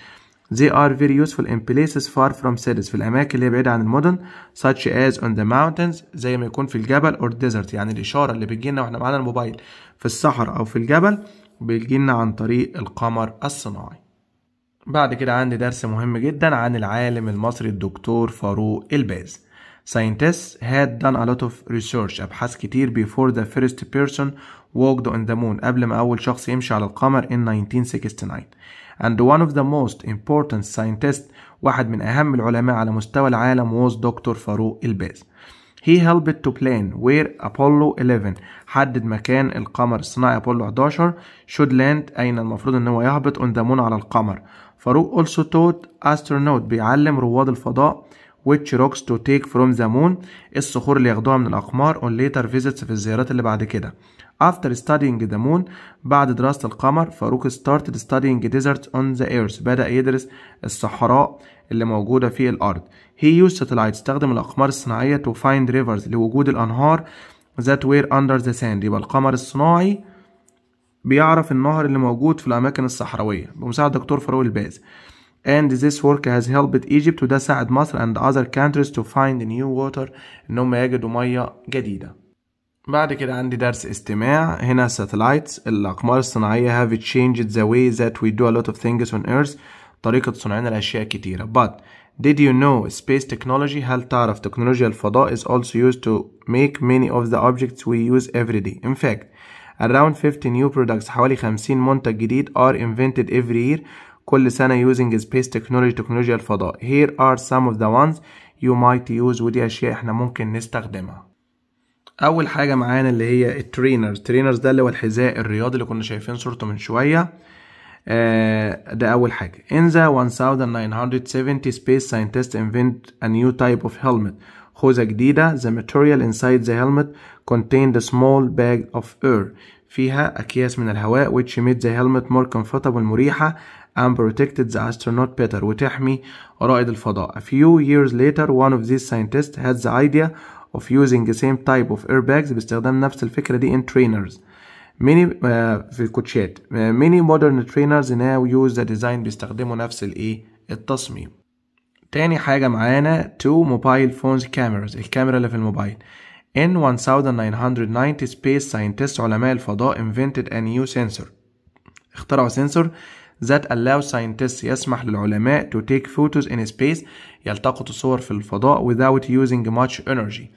[SPEAKER 1] They are very useful in places far from cities في الأماكن اللي هي بعيدة عن المدن such as on the mountains زي ما يكون في الجبل or desert يعني الإشارة اللي بتجيلنا واحنا معانا الموبايل في الصحراء أو في الجبل بتجيلنا عن طريق القمر الصناعي بعد كده عندي درس مهم جدا عن العالم المصري الدكتور فاروق الباز Scientists had done a lot of research أبحاث كتير before the first person walked on the moon قبل ما أول شخص يمشي على القمر in 1969 and one of the most important scientists واحد من أهم العلماء على مستوى العالم was دكتور فاروق الباز He helped to plan where Apollo 11 حدد مكان القمر الصناعي أبولو 11 should land أين المفروض إن هو يهبط on the moon على القمر فاروق also taught astronaut بيعلم رواد الفضاء which rocks to take from the moon الصخور اللي ياخدوها من الأقمار on later visits في الزيارات اللي بعد كده after studying the moon بعد دراسة القمر فاروق started studying deserts on the earth بدأ يدرس الصحراء اللي موجودة في الأرض he used satellites استخدم الأقمار الصناعية to find rivers لوجود الأنهار that were under the sand يبقى القمر الصناعي بيعرف النهر اللي موجود في الأماكن الصحراوية بمساعدة دكتور فاروق الباز and this work has helped Egypt وده ساعد مصر and other countries to find new water ان هم يجدوا مية جديدة بعد كده عندي درس استماع هنا satellites الأقمار الصناعية have changed the way that we do a lot of things on earth طريقة صنعنا الأشياء كتيرة but Did you know space technology هل تعرف تكنولوجيا الفضاء is also used to make many of the objects we use every day in fact around 50 new products حوالي 50 منتج جديد are invented every year كل سنة using space technology تكنولوجيا الفضاء here are some of the ones you might use ودي أشياء احنا ممكن نستخدمها أول حاجة معانا اللي هي الترينرز الترينرز ده اللي هو الحذاء الرياضي اللي كنا شايفين صورته من شوية ده أول حاجة in the 1970 space scientists invent a new type of helmet خوذة جديدة the material inside the helmet contained a small bag of air فيها أكياس من الهواء which made the helmet more comfortable مريحة and protected the astronaut better وتحمي رائد الفضاء. A few years later one of these scientists had the idea of using the same type of airbags باستخدام نفس الفكرة دي in trainers. Many uh, في الكوتشات. Uh, many modern trainers now use the design بيستخدموا نفس الايه التصميم. تاني حاجة معانا two mobile phones cameras الكاميرا اللي في الموبايل. In 1990 space scientists علماء الفضاء invented a new sensor اخترعوا سنسور that allows scientists يسمح للعلماء to take photos in space يلتقط صور في الفضاء without using much energy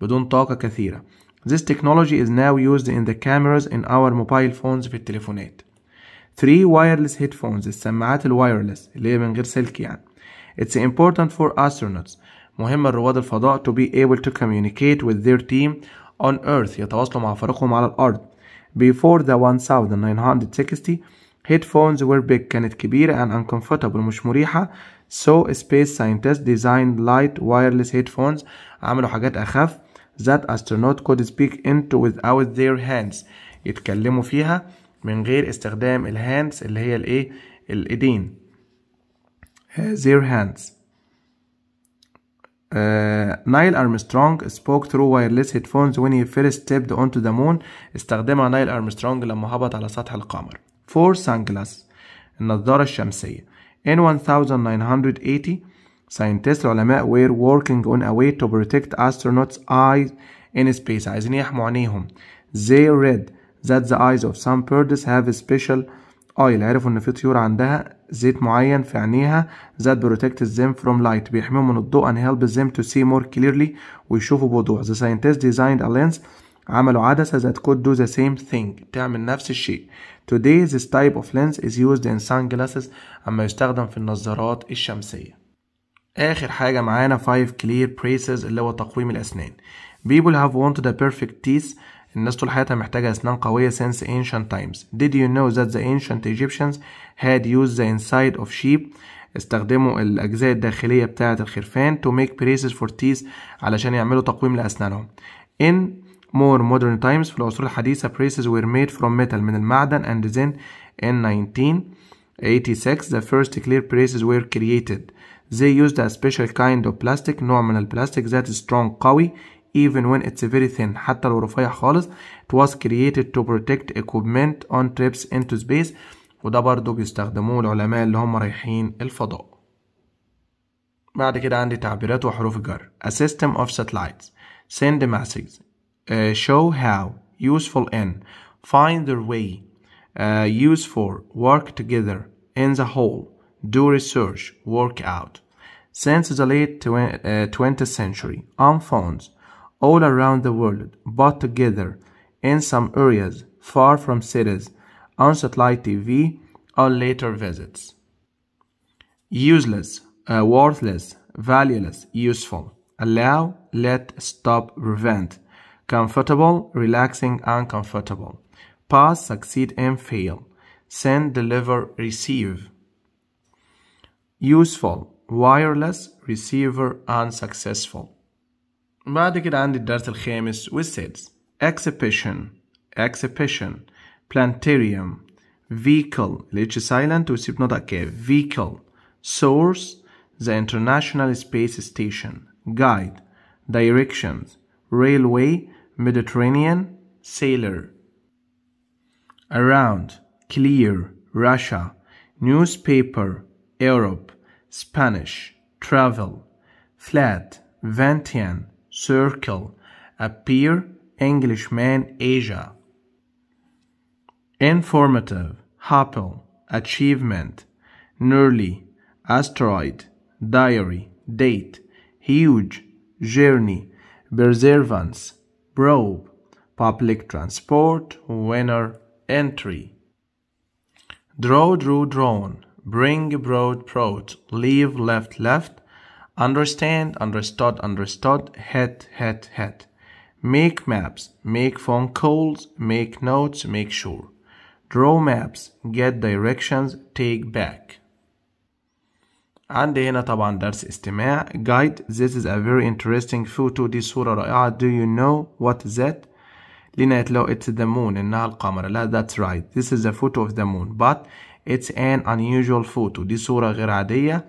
[SPEAKER 1] بدون طاقة كثيرة This technology is now used in the cameras in our mobile phones في التليفونات 3 wireless headphones السماعات الوايرلس اللي هي من غير سلك يعني It's important for astronauts مهم الرواد الفضاء to be able to communicate with their team on Earth يتواصلوا مع فريقهم على الأرض before the 1960 headphones were big كانت كبيرة and uncomfortable مش مريحة so space scientists designed light wireless headphones عملوا حاجات أخف that astronaut could speak into without their hands يتكلموا فيها من غير استخدام الهاندز اللي هي الايه الايدين their hands نايل أرمسترونج spoke through wireless headphones when he first stepped onto the moon استخدمها نايل أرمسترونج لما هبط على سطح القمر 4 sunglasses النظارة الشمسية In 1980 scientists العلماء were working on a way to protect astronauts eyes in space عايزين يحموا عينيهم They read that the eyes of some birds have a special oil. عرفوا ان في طيور عندها زيت معين في عينيها that protects them from light بيحميهم من الضوء and helps them to see more clearly ويشوفوا بوضوح The scientists designed a lens عملوا عدسة that could do the same thing تعمل نفس الشيء today this type of lens is used in sunglasses أما يستخدم في النظارات الشمسية آخر حاجة معانا 5 clear braces اللي هو تقويم الأسنان people have wanted a perfect teeth الناس طول حياتها محتاجة أسنان قوية since ancient times did you know that the ancient Egyptians had used the inside of sheep استخدموا الأجزاء الداخلية بتاعة الخرفان to make braces for teeth علشان يعملوا تقويم لأسنانهم in more modern times في العصور الحديثة braces were made from metal من المعدن and then in 1986 the first clear braces were created they used a special kind of plastic نوع من البلاستيك that is strong قوي even when it's very thin حتى لو رفيع خالص it was created to protect equipment on trips into space وده برضو بيستخدموه العلماء اللي هم رايحين الفضاء بعد كده عندي تعبيرات وحروف جر A system of satellites Send messages uh, show how, useful in, find their way, uh, use for, work together, in the whole, do research, work out. Since the late tw uh, 20th century, on phones, all around the world, but together, in some areas, far from cities, on satellite TV, on later visits. Useless, uh, worthless, valueless, useful. Allow, let, stop, prevent comfortable, relaxing, uncomfortable, pass, succeed, and fail, send, deliver, receive, useful, wireless, receiver, unsuccessful. بعد كده عندي الدرس الخامس والسادس exhibition exhibition planetarium vehicle الاتش silent وسيب نطق كده vehicle source the international space station guide directions railway Mediterranean, sailor. Around, clear, Russia, newspaper, Europe, Spanish, travel, flat, Ventian, circle, appear, Englishman, Asia. Informative, Happel, achievement, nearly, asteroid, diary, date, huge, journey, perseverance, probe, public transport, winner entry. Draw, drew, drawn, bring, brought, brought, leave, left, left, understand, understood, understood, head, head, head. Make maps, make phone calls, make notes, make sure. Draw maps, get directions, take back. عندي هنا طبعا درس استماع guide this is a very interesting photo دي صورة رائعة do you know what is that لينا قالت له it's the moon إنها القمر لا that's right this is a photo of the moon but it's an unusual photo دي صورة غير عادية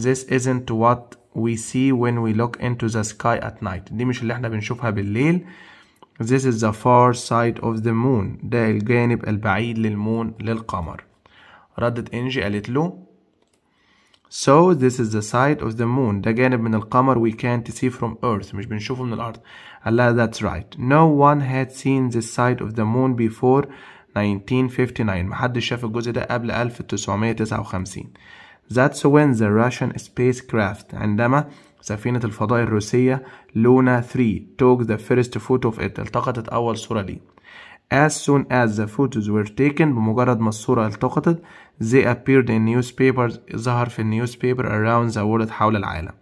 [SPEAKER 1] this isn't what we see when we look into the sky at night دي مش اللي احنا بنشوفها بالليل This is the far side of the moon ده الجانب البعيد للمون للقمر ردت انجي قالت له So this is the side of the moon ده جانب من القمر we can't see from earth مش بنشوفه من الأرض قال that's right no one had seen this side of the moon before 1959 محدش شاف الجزء ده قبل 1959 That's when the Russian spacecraft عندما سفينة الفضاء الروسية لونا 3 took the first photo of it التقطت أول صورة ليه as soon as the photos were taken بمجرد ما الصورة التقطت they appeared in newspapers ظهر في newspaper around the world حول العالم.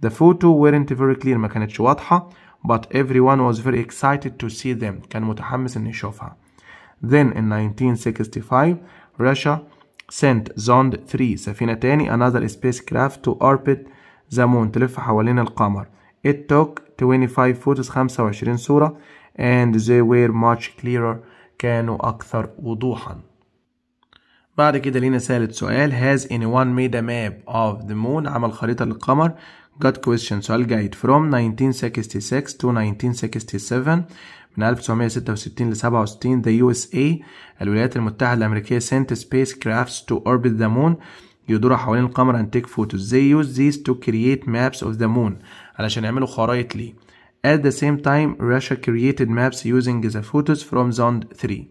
[SPEAKER 1] The photo weren't very clear ما كانتش واضحة but everyone was very excited to see them كان متحمس إن يشوفها. Then in 1965 Russia sent Zond 3 سفينة تاني another spacecraft to orbit the moon تلف حوالين القمر. It took 25 photos 25 صورة and they were much clearer كانوا أكثر وضوحا بعد كده لينا ثالث سؤال has anyone made a map of the moon عمل خريطة للقمر got question سؤال جيد from 1966 to 1967 من 1966 ل 67 the USA الولايات المتحدة الأمريكية sent space crafts to orbit the moon يدور حوالين القمر and take photos they use these to create maps of the moon علشان يعملوا خرايط ليه At the same time, Russia created maps using the photos from Zond 3.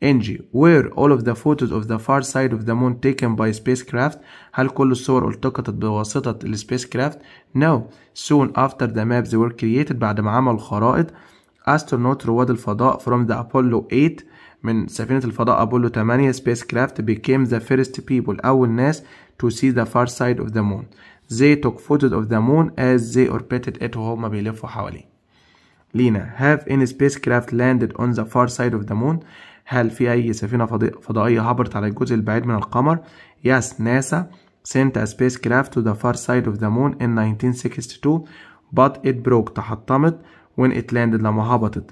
[SPEAKER 1] NG where all of the photos of the far side of the moon taken by spacecraft هل كل الصور التقطت بواسطة السبيسكرافت؟ No soon after the maps were created بعد ما عملوا خرائط astronaut رواد الفضاء from the Apollo 8 من سفينة الفضاء أبولو 8 spacecraft became the first people أول ناس to see the far side of the moon they took photos of the moon as they orbited it وهم بيلفوا حواليه. لينا have any spacecraft landed on the far side of the moon هل في أي سفينة فضائية هبطت على الجزء البعيد من القمر Yes NASA sent a spacecraft to the far side of the moon in 1962 but it broke تحطمت when it landed لما هبطت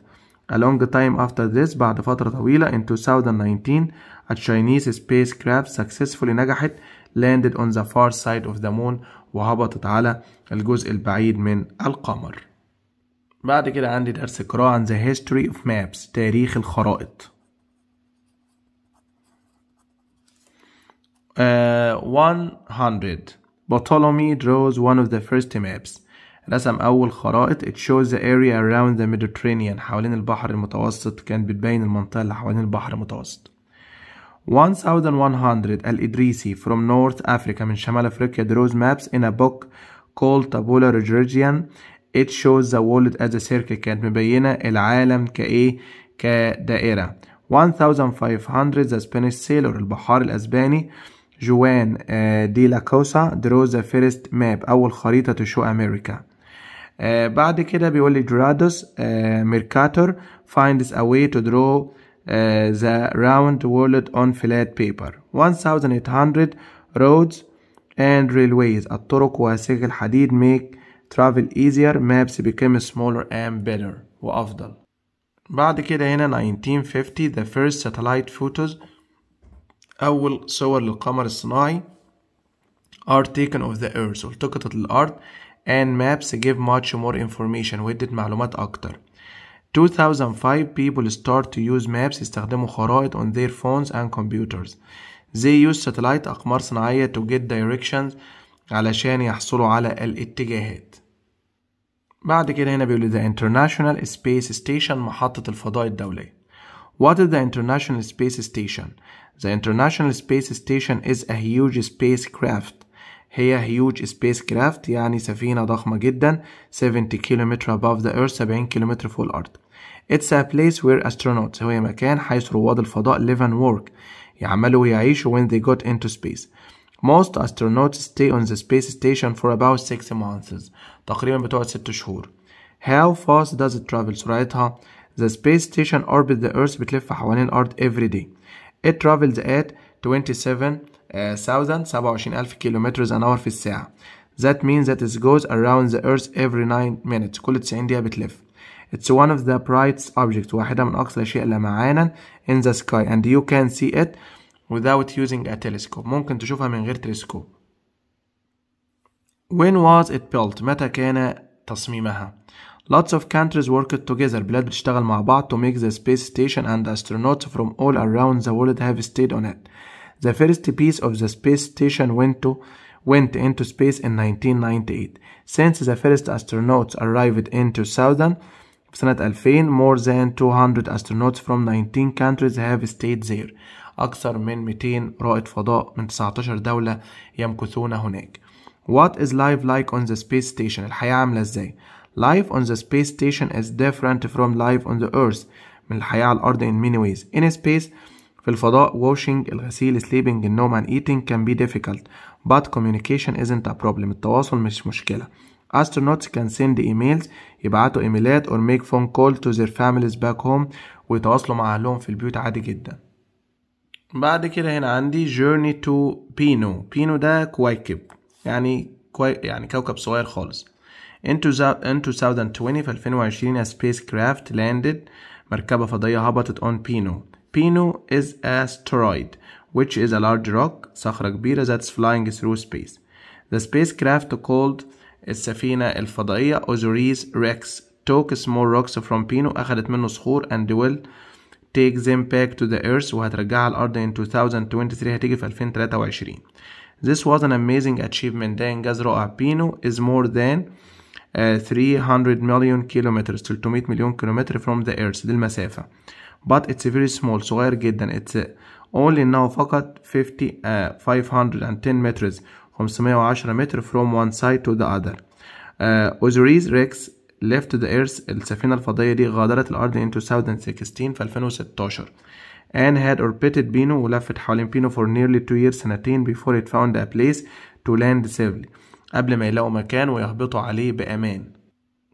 [SPEAKER 1] A long time after this بعد فترة طويلة in 2019 a Chinese spacecraft successfully نجحت landed on the far side of the moon وهبطت على الجزء البعيد من القمر بعد كده عندي درس قراءة عن The History of Maps تاريخ الخرائط uh, 100 Ptolemy draws one of the first maps رسم أول خرائط it shows the area around the Mediterranean حوالين البحر المتوسط كانت بتبين المنطقة اللي حوالين البحر المتوسط 1100 Al-Idrisi from North Africa من شمال أفريقيا draws maps in a book called Tabula Regian it shows the world as a circle كانت مبينة العالم كإيه كدائرة 1500 The Spanish Sailor البحار الأسباني جوان دي لاكوسا draws the first map أول خريطة to show America بعد كده بيقول لي جرادوس ميركاتور finds a way to draw the round world on flat paper 1800 roads and railways الطرق وسيخ الحديد make travel easier maps became smaller and better وأفضل بعد كده هنا 1950 the first satellite photos أول صور للقمر الصناعي are taken of the earth أُلتقطت الأرض and maps give much more information وادت معلومات أكتر 2005 people start to use maps يستخدموا خرائط on their phones and computers they use satellite أقمار صناعية to get directions علشان يحصلوا على الاتجاهات بعد كده هنا بيقول the International Space Station محطة الفضاء الدولية What is the International Space Station? The International Space Station is a huge spacecraft هي هيوج سبيس كرافت يعني سفينة ضخمة جدا 70 كيلومتر above the earth 70 كيلومتر فوق الأرض It's a place where astronauts هو مكان حيث رواد الفضاء live and work يعملوا ويعيشوا when they got into space Most astronauts stay on the space station for about 6 months تقريبا بتقعد 6 شهور How fast does it travel سرعتها The space station orbits the earth بتلف حوالين الأرض every day It travels at 27 27000 uh, kilometers an hour في الساعه. That means that it goes around the earth every 9 minutes كل 90 دقيقة بتلف It's one of the brightest objects واحدة من أقصى الأشياء لمعانا in the sky and you can see it without using a telescope ممكن تشوفها من غير تلسكوب When was it built متى كان تصميمها Lots of countries worked together بلاد بتشتغل مع بعض to make the space station and astronauts from all around the world have stayed on it the first piece of the space station went to went into space in 1998. Since the first astronauts arrived in 2000, more than 200 astronauts from 19 countries have stayed there. أكثر من 200 رائد فضاء من 19 دولة يمكثون هناك. What is life like on the space station? الحياة عاملة ازاي؟ Life on the space station is different from life on the earth. من الحياة على الأرض in many ways. In space, في الفضاء washing الغسيل sleeping النوم and eating can be difficult but communication isn't a problem التواصل مش مشكلة astronauts can send emails يبعتوا ايميلات or make phone call to their families back home ويتواصلوا مع اهلهم في البيوت عادي جدا بعد كده هنا عندي journey to Pino Pino ده كويكب يعني كوي يعني كوكب صغير خالص in, the, into 2020 في 2020 a spacecraft landed مركبة فضائية هبطت on Pino Pino is a asteroid, which is a large rock, صخرة كبيرة that's flying through space. The spacecraft called السفينة الفضائية Osiris Rex took small rocks from Pino أخدت منه صخور and will take them back to the earth وهترجعها الأرض in 2023 هتيجي في 2023. This was an amazing achievement ده إنجاز رائع is more than uh, 300 million kilometers 300 kilometers from the earth دي المسافة but it's very small صغير جدا it's only now فقط 50 uh, 510 meters 510 متر from one side to the other uh, Osiris Rex left the earth السفينة الفضائية دي غادرت الأرض in 2016 في 2016 and had orbited Bennu ولفت حوالين بينو for nearly two years سنتين before it found a place to land safely قبل ما يلاقوا مكان ويهبطوا عليه بأمان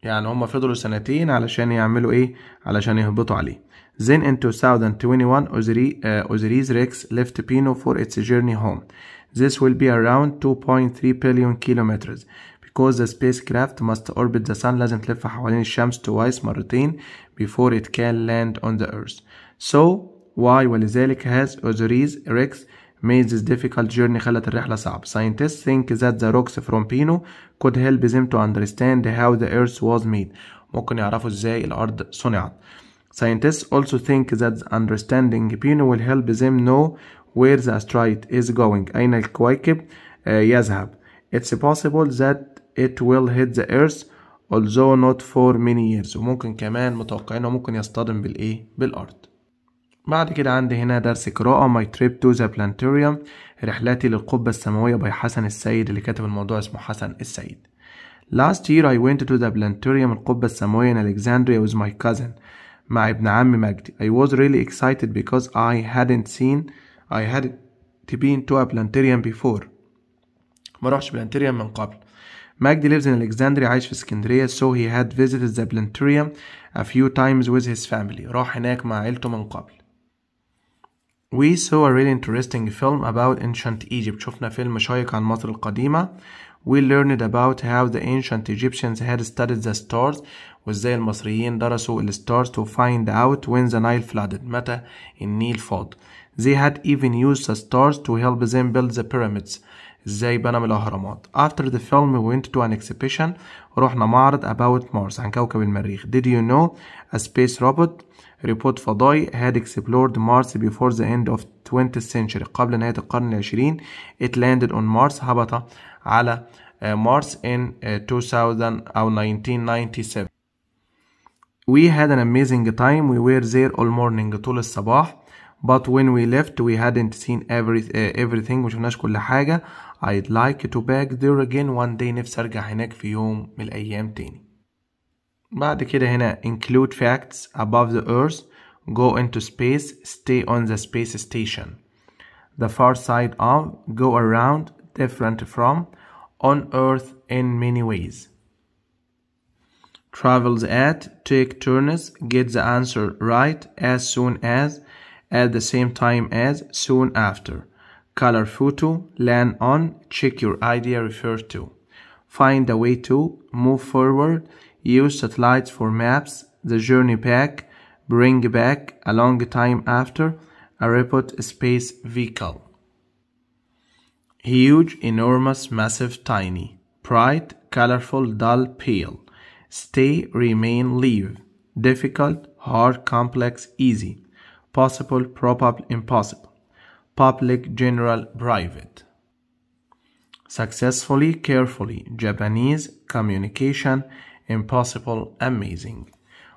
[SPEAKER 1] يعني هما فضلوا سنتين علشان يعملوا ايه علشان يهبطوا عليه Then in 2021, Osiris, uh, Rex left Pino for its journey home. This will be around 2.3 billion kilometers because the spacecraft must orbit the sun لازم تلف حوالين الشمس twice مرتين before it can land on the earth. So why ولذلك has Osiris Rex made this difficult journey خلت الرحلة صعب. Scientists think that the rocks from Pino could help them to understand how the earth was made. ممكن يعرفوا ازاي الارض صنعت. Scientists also think that understanding Pino will help them know where the asteroid is going أين الكويكب يذهب It's possible that it will hit the earth although not for many years وممكن كمان متوقعين ممكن يصطدم بالايه بالارض بعد كده عندي هنا درس قراءة My Trip to the Planetarium رحلتي للقبة السماوية باي حسن السيد اللي كتب الموضوع اسمه حسن السيد Last year I went to the planetarium القبة السماوية in Alexandria with my cousin مع ابن عم مجدي I was really excited because I hadn't seen I had to been to a planetarium before ما روحش planetarium من قبل مجدي lives in Alexandria عايش في اسكندرية so he had visited the planetarium a few times with his family راح هناك مع عيلته من قبل We saw a really interesting film about ancient Egypt شفنا فيلم شيق عن مصر القديمة we learned about how the ancient Egyptians had studied the stars وازاي المصريين درسوا ال to find out when the Nile flooded متى النيل فاض they had even used the stars to help them build the pyramids ازاي بنم الاهرامات after the film we went to an exhibition رحنا معرض about Mars عن كوكب المريخ did you know a space robot report فضائي had explored Mars before the end of 20th century قبل نهاية القرن العشرين it landed on Mars هبط على مارس uh, in uh, 2000 1997 uh, We had an amazing time we were there all morning طول الصباح but when we left we hadn't seen every, uh, everything مشفناش كل حاجة I'd like to back there again one day نفسي أرجع هناك في يوم من الأيام تاني بعد كده هنا include facts above the earth go into space stay on the space station the far side of go around different from on Earth in many ways. Travels at, take turns, get the answer right as soon as, at the same time as, soon after. Color photo, land on, check your idea referred to. Find a way to, move forward, use satellites for maps, the journey back, bring back, a long time after, a report space vehicle. Huge, enormous, massive, tiny. Bright, colorful, dull, pale. Stay, remain, leave. Difficult, hard, complex, easy. Possible, probable, impossible. Public, general, private. Successfully, carefully. Japanese, communication, impossible, amazing.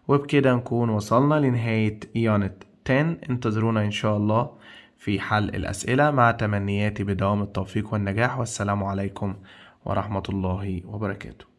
[SPEAKER 1] وبكده نكون وصلنا لنهاية يونت 10 انتظرونا ان شاء الله في حل الأسئلة مع تمنياتي بدوام التوفيق والنجاح والسلام عليكم ورحمة الله وبركاته